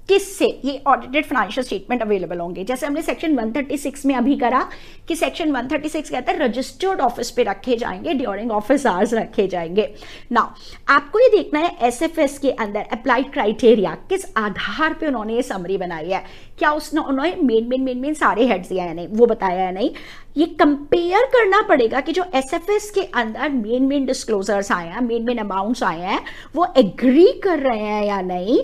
Speaker 1: किससे ये ऑडिटेड फाइनेंशियल स्टेटमेंट अवेलेबल होंगे जैसे हमने सेक्शन 136 में अभी करा कि सेक्शन 136 कहता है रजिस्टर्ड ऑफिस पे रखे जाएंगे ड्यूरिंग ऑफिस आवर्स रखे जाएंगे ना आपको ये देखना है एसएफएस के अंदर अप्लाइड क्राइटेरिया किस आधार पे उन्होंने ये समरी बनाई है क्या उसने उन्होंने मेन मेन मेन मेन सारे हेड्स दिया है नहीं वो बताया है नहीं ये कंपेयर करना पड़ेगा कि जो एस के अंदर मेन मेन डिस्क्लोजर्स आए हैं मेन मेन अमाउंट्स आए हैं वो एग्री कर रहे हैं या नहीं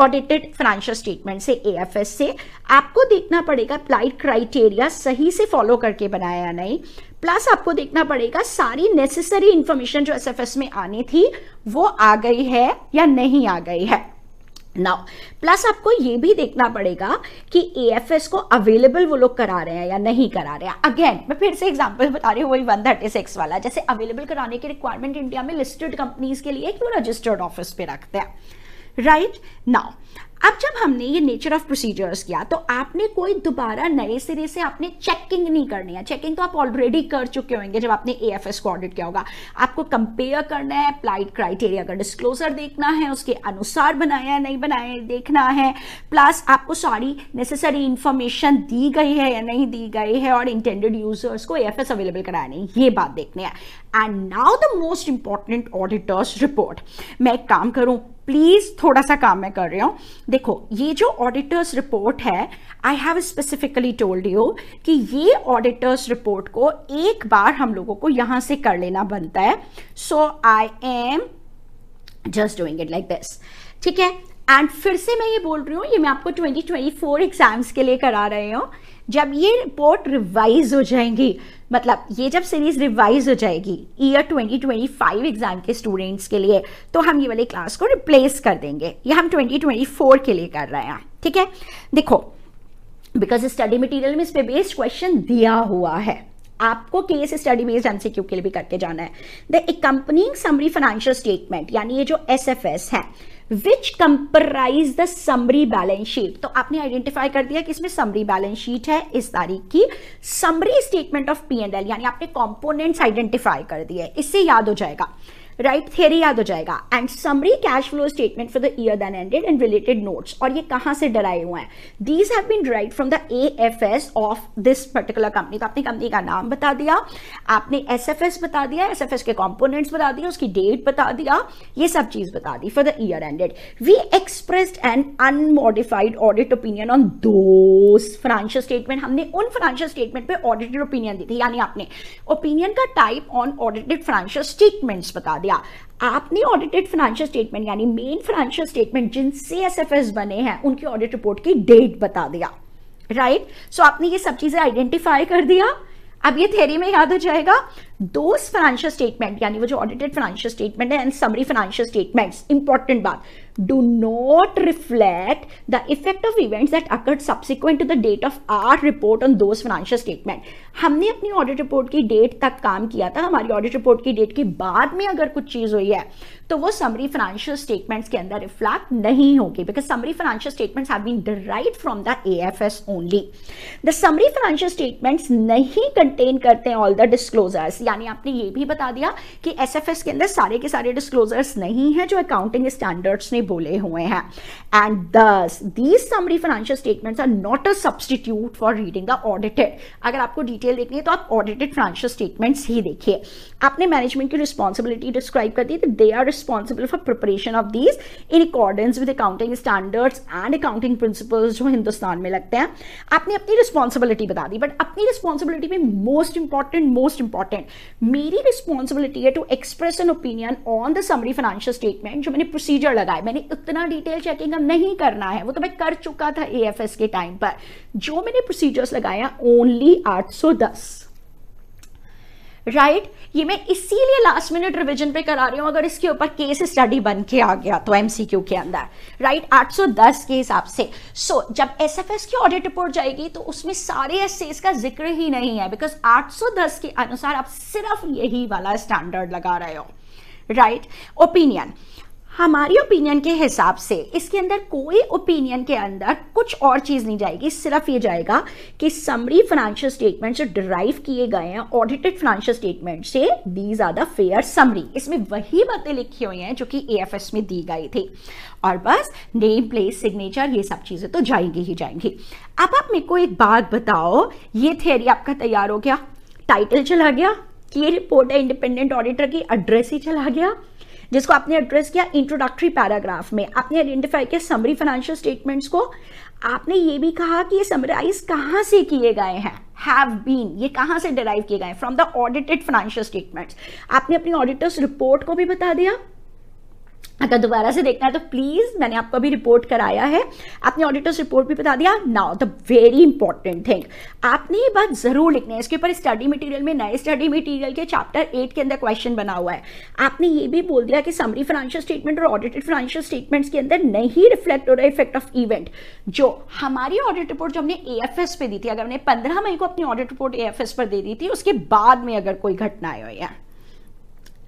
Speaker 1: ऑडिटेड फाइनेंशियल स्टेटमेंट से एएफएस से आपको देखना पड़ेगा अप्लाइड क्राइटेरिया सही से फॉलो करके बनाया नहीं प्लस आपको देखना पड़ेगा सारी नेसेसरी इंफॉर्मेशन जो एसएफएस में आनी थी वो आ गई है या नहीं आ गई है नाउ प्लस आपको ये भी देखना पड़ेगा कि एएफएस को अवेलेबल वो लोग करा रहे हैं या नहीं करा रहे हैं अगेन मैं फिर से एग्जांपल बता रही हूँ वही वन थर्टी सिक्स वाला जैसे अवेलेबल कराने की रिक्वायरमेंट इंडिया में लिस्टेड कंपनीज के लिए वो रजिस्टर्ड ऑफिस पे रखते हैं राइट नाउ अब जब हमने ये नेचर ऑफ प्रोसीजर्स किया तो आपने कोई दोबारा नए सिरे से आपने चेकिंग नहीं करनी है चेकिंग तो आप ऑलरेडी कर चुके होंगे जब आपने ए एफ एस को ऑडिट किया होगा आपको कंपेयर करना है अप्लाइड क्राइटेरिया का डिस्क्लोजर देखना है उसके अनुसार बनाया है नहीं बनाया देखना है प्लस आपको सारी नेसेसरी इंफॉर्मेशन दी गई है या नहीं दी गई है और इंटेंडेड यूजर्स को ए एफ एस अवेलेबल कराया नहीं ये बात देखने है and now the most important auditor's report मैं एक काम करूँ प्लीज थोड़ा सा काम मैं कर रही हूँ देखो ये जो ऑडिटर्स रिपोर्ट है I have specifically told you कि ये ऑडिटर्स रिपोर्ट को एक बार हम लोगों को यहाँ से कर लेना बनता है so I am just doing it like this ठीक है एंड फिर से मैं ये बोल रही हूँ ये मैं आपको 2024 एग्जाम्स के लिए करा रही हूँ जब ये रिपोर्ट रिवाइज हो जाएंगी मतलब ये जब सीरीज रिवाइज हो जाएगी ईयर 2025 एग्जाम के स्टूडेंट्स के लिए तो हम ये वाले क्लास को रिप्लेस कर देंगे ये हम 2024 के लिए कर रहे हैं ठीक है देखो बिकॉज स्टडी मटेरियल में इस पर बेस्ड क्वेश्चन दिया हुआ है आपको केस स्टडी बेस्ड एमसीक्यू के लिए भी करके जाना है the company summary financial statement यानी ये जो एस है which comprise the summary balance sheet तो आपने आइडेंटिफाई कर दिया कि इसमें समरी बैलेंस शीट है इस तारीख की summary statement of P and L यानी आपने कॉम्पोनेंट्स आइडेंटिफाई कर दिए इससे याद हो जाएगा राइट right थियरी याद हो जाएगा and summary cash flow statement for the year then ended and related notes और ये कहाँ से डराए हुए हैं these have been right from the A F S of this particular company तो आपने कंपनी का नाम बता दिया आपने एस एफ एस बता दिया एस एफ एस के कॉम्पोनेंट्स बता दिए उसकी डेट बता दिया ये सब चीज बता दी for the year ended we expressed an unmodified audit opinion on दो फाइनेंशियल स्टेटमेंट हमने उन फाइनेंशियल स्टेटमेंट पे ऑडिटेड ओपिनियन दी थी यानी आपने ओपिनियन का type on audited financial statements बता दिया आपने ऑडिटेड फाइनेंशियल स्टेटमेंट यानी मेन फाइनेंशियल स्टेटमेंट जिनसे एस बने हैं उनकी ऑडिट रिपोर्ट की डेट बता दिया राइट right? सो so, आपने ये सब चीजें आइडेंटिफाई कर दिया अब ये थेरी में याद हो जाएगा दो फाइनेंशियल स्टेटमेंट यानी वो जो ऑडिटेड फाइनेंशियल स्टेटमेंट है and summary financial statements important बात do not reflect the effect of events that occurred subsequent to the date of our report on those financial statement हमने अपनी ऑडिट रिपोर्ट की डेट तक काम किया था हमारी ऑडिट रिपोर्ट की डेट के बाद में अगर कुछ चीज़ हुई है तो वो समरी फाइनेंशियल स्टेटमेंट्स के अंदर रिफ्लैक्ट नहीं होगी because summary financial statements have been derive from the AFS only the summary financial statements नहीं कंटेन करते हैं ऑल द डिस्क्लोजर्स यानी आपने ये भी बता दिया कि एसएफएस के अंदर सारे के सारे डिस्क्लोजर्स नहीं है जो अकाउंटिंग स्टैंडर्ड्स ने बोले हुए हैं and thus these summary financial statements are not a substitute for reading the audited अगर आपको डिटेल देखनी है तो आप ऑडिटेड फाइनेंशियल स्टेटमेंट्स ही देखिए आपने मैनेजमेंट की रिस्पॉन्सिबिलिटी डिस्क्राइब कर दी तो they are responsible for preparation of these in accordance with accounting standards and accounting principles जो हिंदुस्तान में लगते हैं आपने अपनी रिस्पॉन्सिबिलिटी बता दी बट अपनी रिस्पॉन्सिबिलिटी में मोस्ट इंपॉर्टेंट मोस्ट इंपॉर्टेंट मेरी रिस्पॉन्सिबिलिटी है to express an opinion on the summary financial statement जो मैंने प्रोसीजर लगाया मैंने इतना डिटेल चेकिंग अब नहीं करना है वो तो मैं कर चुका था ए के टाइम पर जो मैंने प्रोसीजर्स लगाया ओनली आठ सौ दस राइट right? ये मैं इसीलिए लास्ट मिनट रिविजन पे करा रही हूं अगर इसके ऊपर केस स्टडी बन के आ गया तो एमसीक्यू के अंदर राइट 810 के हिसाब से सो so, जब एसएफएस की ऑडिट रिपोर्ट जाएगी तो उसमें सारे एसेस का जिक्र ही नहीं है बिकॉज 810 के अनुसार आप सिर्फ यही वाला स्टैंडर्ड लगा रहे हो राइट right? ओपिनियन हमारी ओपिनियन के हिसाब से इसके अंदर कोई ओपिनियन के अंदर कुछ और चीज़ नहीं जाएगी सिर्फ ये जाएगा कि समरी फाइनेंशियल स्टेटमेंट जो डिराइव किए गए हैं ऑडिटेड फाइनेंशियल स्टेटमेंट से these are the fair summary इसमें वही बातें लिखी हुई हैं जो कि ए में दी गई थी और बस नेम प्लेस सिग्नेचर ये सब चीज़ें तो जाएंगी ही जाएंगी अब आप मेरे को एक बात बताओ ये थियरी आपका तैयार हो गया टाइटल चला गया कि ये रिपोर्ट है इंडिपेंडेंट ऑडिटर की एड्रेस ही चला गया जिसको आपने एड्रेस किया इंट्रोडक्टरी पैराग्राफ में आपने आइडेंटिफाई किया समरी फाइनेंशियल स्टेटमेंट्स को आपने ये भी कहा कि ये समराइज कहाँ से किए गए हैं हैव बीन ये कहाँ से डिराइव किए गए हैं from the audited financial statements आपने अपनी ऑडिटर्स रिपोर्ट को भी बता दिया अगर दोबारा से देखना है तो प्लीज़ मैंने आपको अभी रिपोर्ट कराया है आपने ऑडिटर्स रिपोर्ट भी बता दिया now the very important thing आपने ये बात ज़रूर लिखनी है इसके ऊपर स्टडी मटेरियल में नए स्टडी मटेरियल के चैप्टर एट के अंदर क्वेश्चन बना हुआ है आपने ये भी बोल दिया कि समरी फाइनेंशियल स्टेटमेंट और ऑडिटेड फाइनेंशियल स्टेटमेंट्स के अंदर नहीं रिफ्लेक्ट हो रहा इफेक्ट ऑफ इवेंट जो हमारी ऑडिट रिपोर्ट जो हमने ए पे दी थी अगर हमने पंद्रह मई को अपनी ऑडिट रिपोर्ट ए पर दे दी थी उसके बाद में अगर कोई घटना आई हो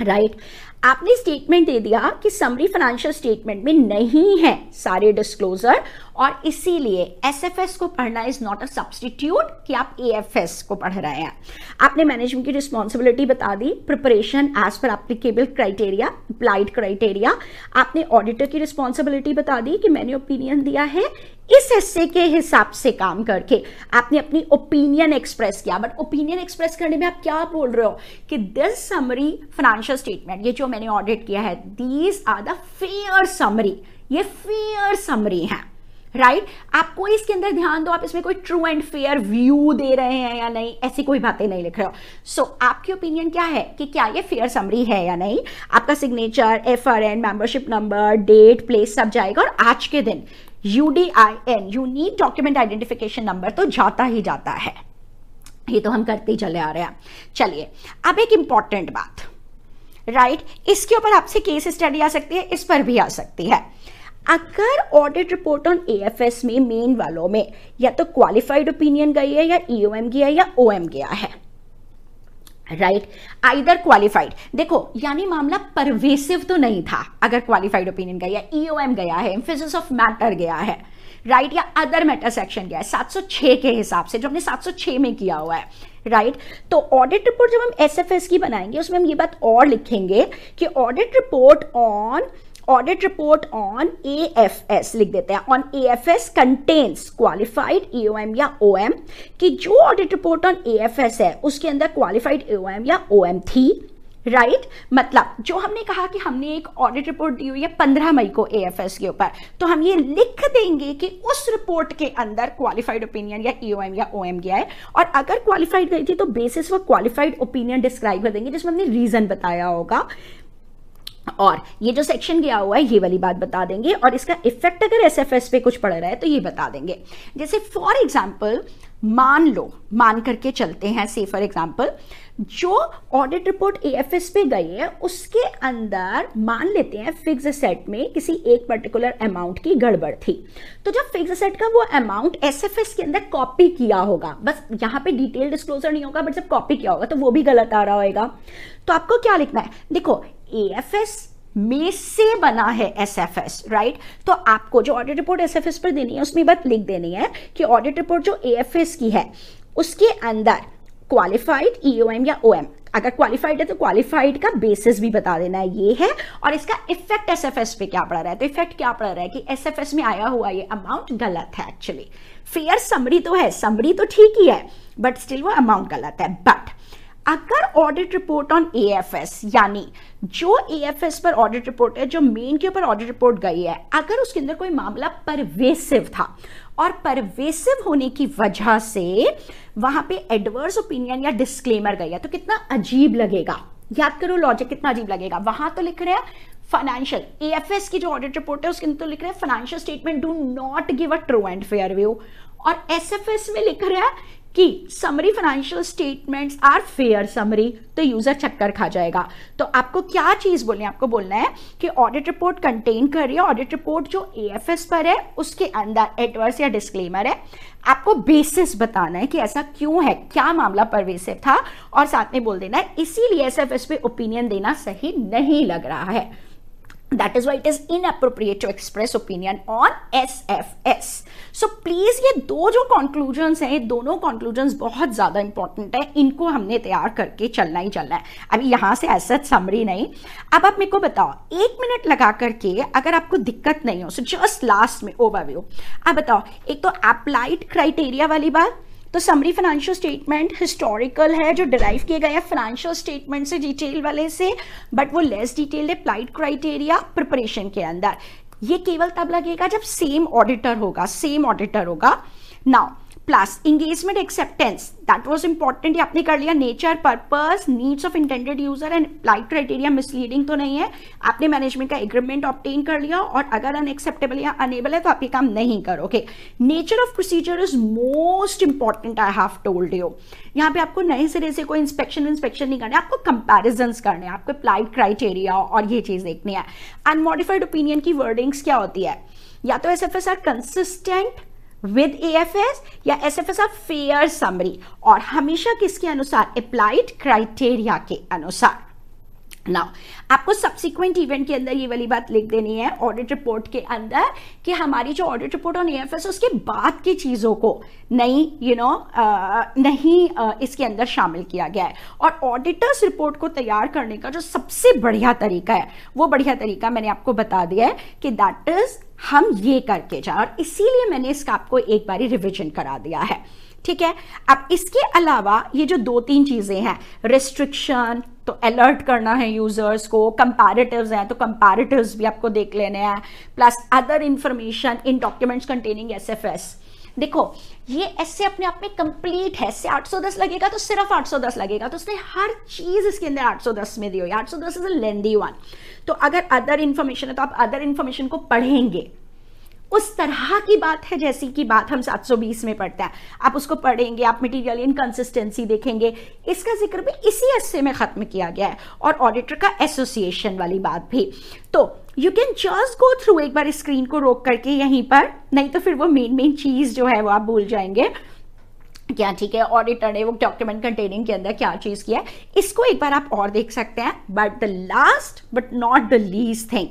Speaker 1: राइट right? आपने स्टेटमेंट दे दिया कि समरी फाइनेंशियल स्टेटमेंट में नहीं है सारे डिस्क्लोजर और इसीलिए एसएफएस को पढ़ना इज नॉट अ सब्सटीट्यूट कि आप एएफएस को पढ़ रहे हैं आपने मैनेजमेंट की रिस्पॉन्सिबिलिटी बता दी preparation as per applicable criteria applied criteria आपने ऑडिटर की रिस्पॉन्सिबिलिटी बता दी कि मैंने ओपिनियन दिया है इस हिस्से के हिसाब से काम करके आपने अपनी ओपिनियन एक्सप्रेस किया बट ओपिनियन एक्सप्रेस करने में आप क्या बोल रहे हो कि दिस समरी फाइनेंशियल स्टेटमेंट ये जो मैंने ऑडिट किया है these are the fair summary ये फेयर समरी है राइट right? आपको इसके अंदर ध्यान दो आप इसमें कोई ट्रू एंड फेयर व्यू दे रहे हैं या नहीं ऐसी कोई बातें नहीं लिख रहे हो सो so, आपकी ओपिनियन क्या है कि क्या ये फेयर समरी है या नहीं आपका signature F R N membership number date place सब जाएगा और आज के दिन UDIN unique document identification number तो जाता ही जाता है ये तो हम करते ही चले आ रहे हैं चलिए अब एक इंपॉर्टेंट बात राइट right? इसके ऊपर आपसे केस स्टडी आ सकती है इस पर भी आ सकती है अगर ऑडिट रिपोर्ट ऑन एएफएस में मेन वालों में या तो क्वालिफाइड ओपिनियन गई है या ईओएम e गया है या ओएम गया है राइट आइदर क्वालिफाइड देखो यानी मामला परवेसिव तो नहीं था अगर क्वालिफाइड ओपिनियन गया ईओएम e गया है एम्फिसिस ऑफ मैटर गया है राइट right? या अदर मैटर सेक्शन गया है 706 के हिसाब से जो हमने 706 में किया हुआ है राइट right? तो ऑडिट रिपोर्ट जब हम एसएफएस की बनाएंगे उसमें हम ये बात और लिखेंगे कि audit report on audit report on A F S लिख देते हैं on A F S contains qualified A M या ओ एम कि जो audit report on A F S है उसके अंदर क्वालिफाइड ए एम या ओ एम थी राइट right? मतलब जो हमने कहा कि हमने एक ऑडिट रिपोर्ट दी हुई है पंद्रह मई को ए एफ एस के ऊपर तो हम ये लिख देंगे कि उस रिपोर्ट के अंदर क्वालिफाइड ओपिनियन या ई ओ एम या ओ एम गया है और अगर क्वालिफाइड गई थी तो बेसिस वो क्वालिफाइड ओपिनियन डिस्क्राइब कर देंगे जिसमें हमने रीजन बताया होगा और ये जो सेक्शन गया हुआ है ये वाली बात बता देंगे और इसका इफेक्ट अगर एस पे कुछ पड़ रहा है तो ये बता देंगे जैसे फॉर एग्जाम्पल मान लो मान करके चलते हैं से फॉर एग्जाम्पल जो ऑडिट रिपोर्ट एएफएस पे गई है उसके अंदर मान लेते हैं फिक्स सेट में किसी एक पर्टिकुलर अमाउंट की गड़बड़ थी तो जब फिक्स सेट का वो अमाउंट एसएफएस के अंदर कॉपी किया होगा बस यहाँ पे डिटेल डिस्क्लोजर नहीं होगा बट जब कॉपी किया होगा तो वो भी गलत आ रहा होगा तो आपको क्या लिखना है देखो ए एफ एस में से बना है एस एफ एस राइट तो आपको जो audit report S F S पर देनी है उसमें बात लिख देनी है कि ऑडिट रिपोर्ट जो ए एफ एस की है उसके अंदर क्वालिफाइड ई ओ एम या ओ एम अगर क्वालिफाइड है तो क्वालिफाइड का बेसिस भी बता देना है ये है और इसका इफेक्ट एस एफ एस पे क्या पड़ रहा है तो इफेक्ट क्या पड़ रहा है कि एस एफ एस में आया हुआ ये अमाउंट गलत है एक्चुअली फेयर समरी तो है समरी तो ठीक ही है बट स्टिल वो अमाउंट गलत है बट अगर ऑडिट रिपोर्ट ऑन एएफएस यानी जो एएफएस पर ऑडिट रिपोर्ट है जो मेन के ऊपर ऑडिट रिपोर्ट गई है अगर उसके अंदर कोई मामला परवेसिव था और परवेसिव होने की वजह से वहां पे एडवर्स ओपिनियन या डिस्क्लेमर गई है तो कितना अजीब लगेगा याद करो लॉजिक कितना अजीब लगेगा वहां तो लिख रहे हैं फाइनेंशियल एएफएस की जो ऑडिट रिपोर्ट है उसके अंदर तो लिख रहे हैं financial statement do not give a true and fair view और एसएफएस में लिख रहा है कि summary financial statements are fair summary तो यूजर चक्कर खा जाएगा तो आपको क्या चीज़ बोलनी है आपको बोलना है कि ऑडिट रिपोर्ट कंटेन कर रही है ऑडिट रिपोर्ट जो ए पर है उसके अंदर एडवर्स या डिस्क्लेमर है आपको बेसिस बताना है कि ऐसा क्यों है क्या मामला परवेसिव था और साथ में बोल देना है इसीलिए एस एफ पे ओपिनियन देना सही नहीं लग रहा है that is why it is inappropriate to express opinion on SFS. So please ये दो जो conclusions हैं ये दोनों conclusions बहुत ज़्यादा important है इनको हमने तैयार करके चलना ही चलना है अभी यहाँ से ऐसा समरी नहीं अब आप मेरे को बताओ एक मिनट लगा करके अगर आपको दिक्कत नहीं हो सो जस्ट लास्ट में ओवरव्यू अब बताओ एक तो अप्लाइड क्राइटेरिया वाली बात तो समरी फाइनेंशियल स्टेटमेंट हिस्टोरिकल है जो डिराइव किए गए हैं फाइनेंशियल स्टेटमेंट से डिटेल वाले से बट वो लेस डिटेल्ड है प्लाइड क्राइटेरिया प्रिपरेशन के अंदर ये केवल तब लगेगा जब सेम ऑडिटर होगा सेम ऑडिटर होगा now plus engagement acceptance that was important आपने कर लिया nature purpose needs of intended user and like criteria misleading तो नहीं है आपने मैनेजमेंट का एग्रीमेंट ऑप्टेन कर लिया और अगर अनएक्सेप्टेबल या अनेबल है तो आप ये काम नहीं करोगे nature of procedure is most important I have told you यहाँ पे आपको नए सिरे से कोई इंस्पेक्शन इंस्पेक्शन नहीं करना है आपको कंपेरिजन करने हैं आपको अप्लाइड क्राइटेरिया और ये चीज़ देखनी है अनमोडिफाइड ओपिनियन की वर्डिंग्स क्या होती है या तो S F S are consistent with AFS या एस ऑफ फेयर समरी और हमेशा किसके अनुसार अप्लाइड क्राइटेरिया के अनुसार नाउ आपको सब्सिक्वेंट इवेंट के अंदर ये वाली बात लिख देनी है ऑडिट रिपोर्ट के अंदर कि हमारी जो ऑडिट रिपोर्ट ऑन एस उसके बाद की चीज़ों को नहीं यू you नो know, नहीं आ, इसके अंदर शामिल किया गया है और ऑडिटर्स रिपोर्ट को तैयार करने का जो सबसे बढ़िया तरीका है वो बढ़िया तरीका मैंने आपको बता दिया है कि दैट इज़ हम ये करके जाए और इसीलिए मैंने इसका आपको एक बार रिविजन करा दिया है ठीक है अब इसके अलावा ये जो दो तीन चीज़ें हैं रिस्ट्रिक्शन तो अलर्ट करना है यूजर्स को कंपैरेटिव्स हैं तो कंपैरेटिव्स भी आपको देख लेने हैं plus other information in documents containing S F S देखो ये ऐसे अपने आप में कंप्लीट है से 810 लगेगा तो सिर्फ 810 लगेगा तो उसने हर चीज़ इसके अंदर 810 में दी हुई 810 इज अ लेंदी वन तो अगर अदर इन्फॉर्मेशन है तो आप अदर इन्फॉर्मेशन को पढ़ेंगे उस तरह की बात है जैसी की बात हम 720 में पढ़ते हैं आप उसको पढ़ेंगे आप मटेरियल इनकन्सिस्टेंसी देखेंगे इसका जिक्र भी इसी हिस्से में ख़त्म किया गया है और ऑडिटर का एसोसिएशन वाली बात भी तो you can just go through एक बार स्क्रीन को रोक करके यहीं पर नहीं तो फिर वो मेन मेन चीज़ जो है वो आप भूल जाएंगे क्या ठीक है ऑडिटर ने वो डॉक्यूमेंट कंटेनिंग के अंदर क्या चीज़ किया है इसको एक बार आप और देख सकते हैं but the last but not the least thing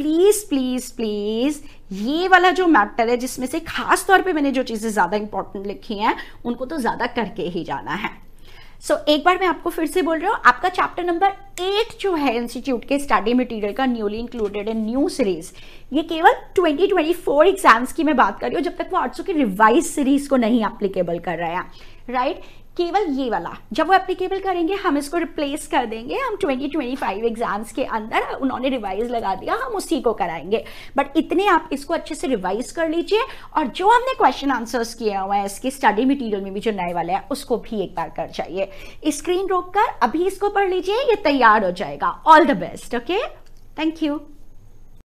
Speaker 1: please please please ये वाला जो मैटर है जिसमें से खास तौर पे मैंने जो चीज़ें ज़्यादा इंपॉर्टेंट लिखी हैं उनको तो ज़्यादा करके ही जाना है सो so, एक बार मैं आपको फिर से बोल रहा हूँ आपका चैप्टर नंबर एट जो है इंस्टीट्यूट के स्टडी मटेरियल का newly included in new series ये केवल 2024 एग्जाम्स की मैं बात कर रही हूँ जब तक वो आठ की रिवाइज सीरीज को नहीं एप्लीकेबल कर रहा है राइट right? केवल ये वाला जब वो एप्लीकेबल करेंगे हम इसको रिप्लेस कर देंगे हम 2025 एग्जाम्स के अंदर उन्होंने रिवाइज लगा दिया हम उसी को कराएंगे बट इतने आप इसको अच्छे से रिवाइज कर लीजिए और जो हमने क्वेश्चन आंसर्स किए हुए हैं इसके स्टडी मटीरियल में भी जो नए वाले हैं उसको भी एक बार कर जाइए स्क्रीन रोक कर अभी इसको पढ़ लीजिए ये तैयार हो जाएगा all the best okay thank you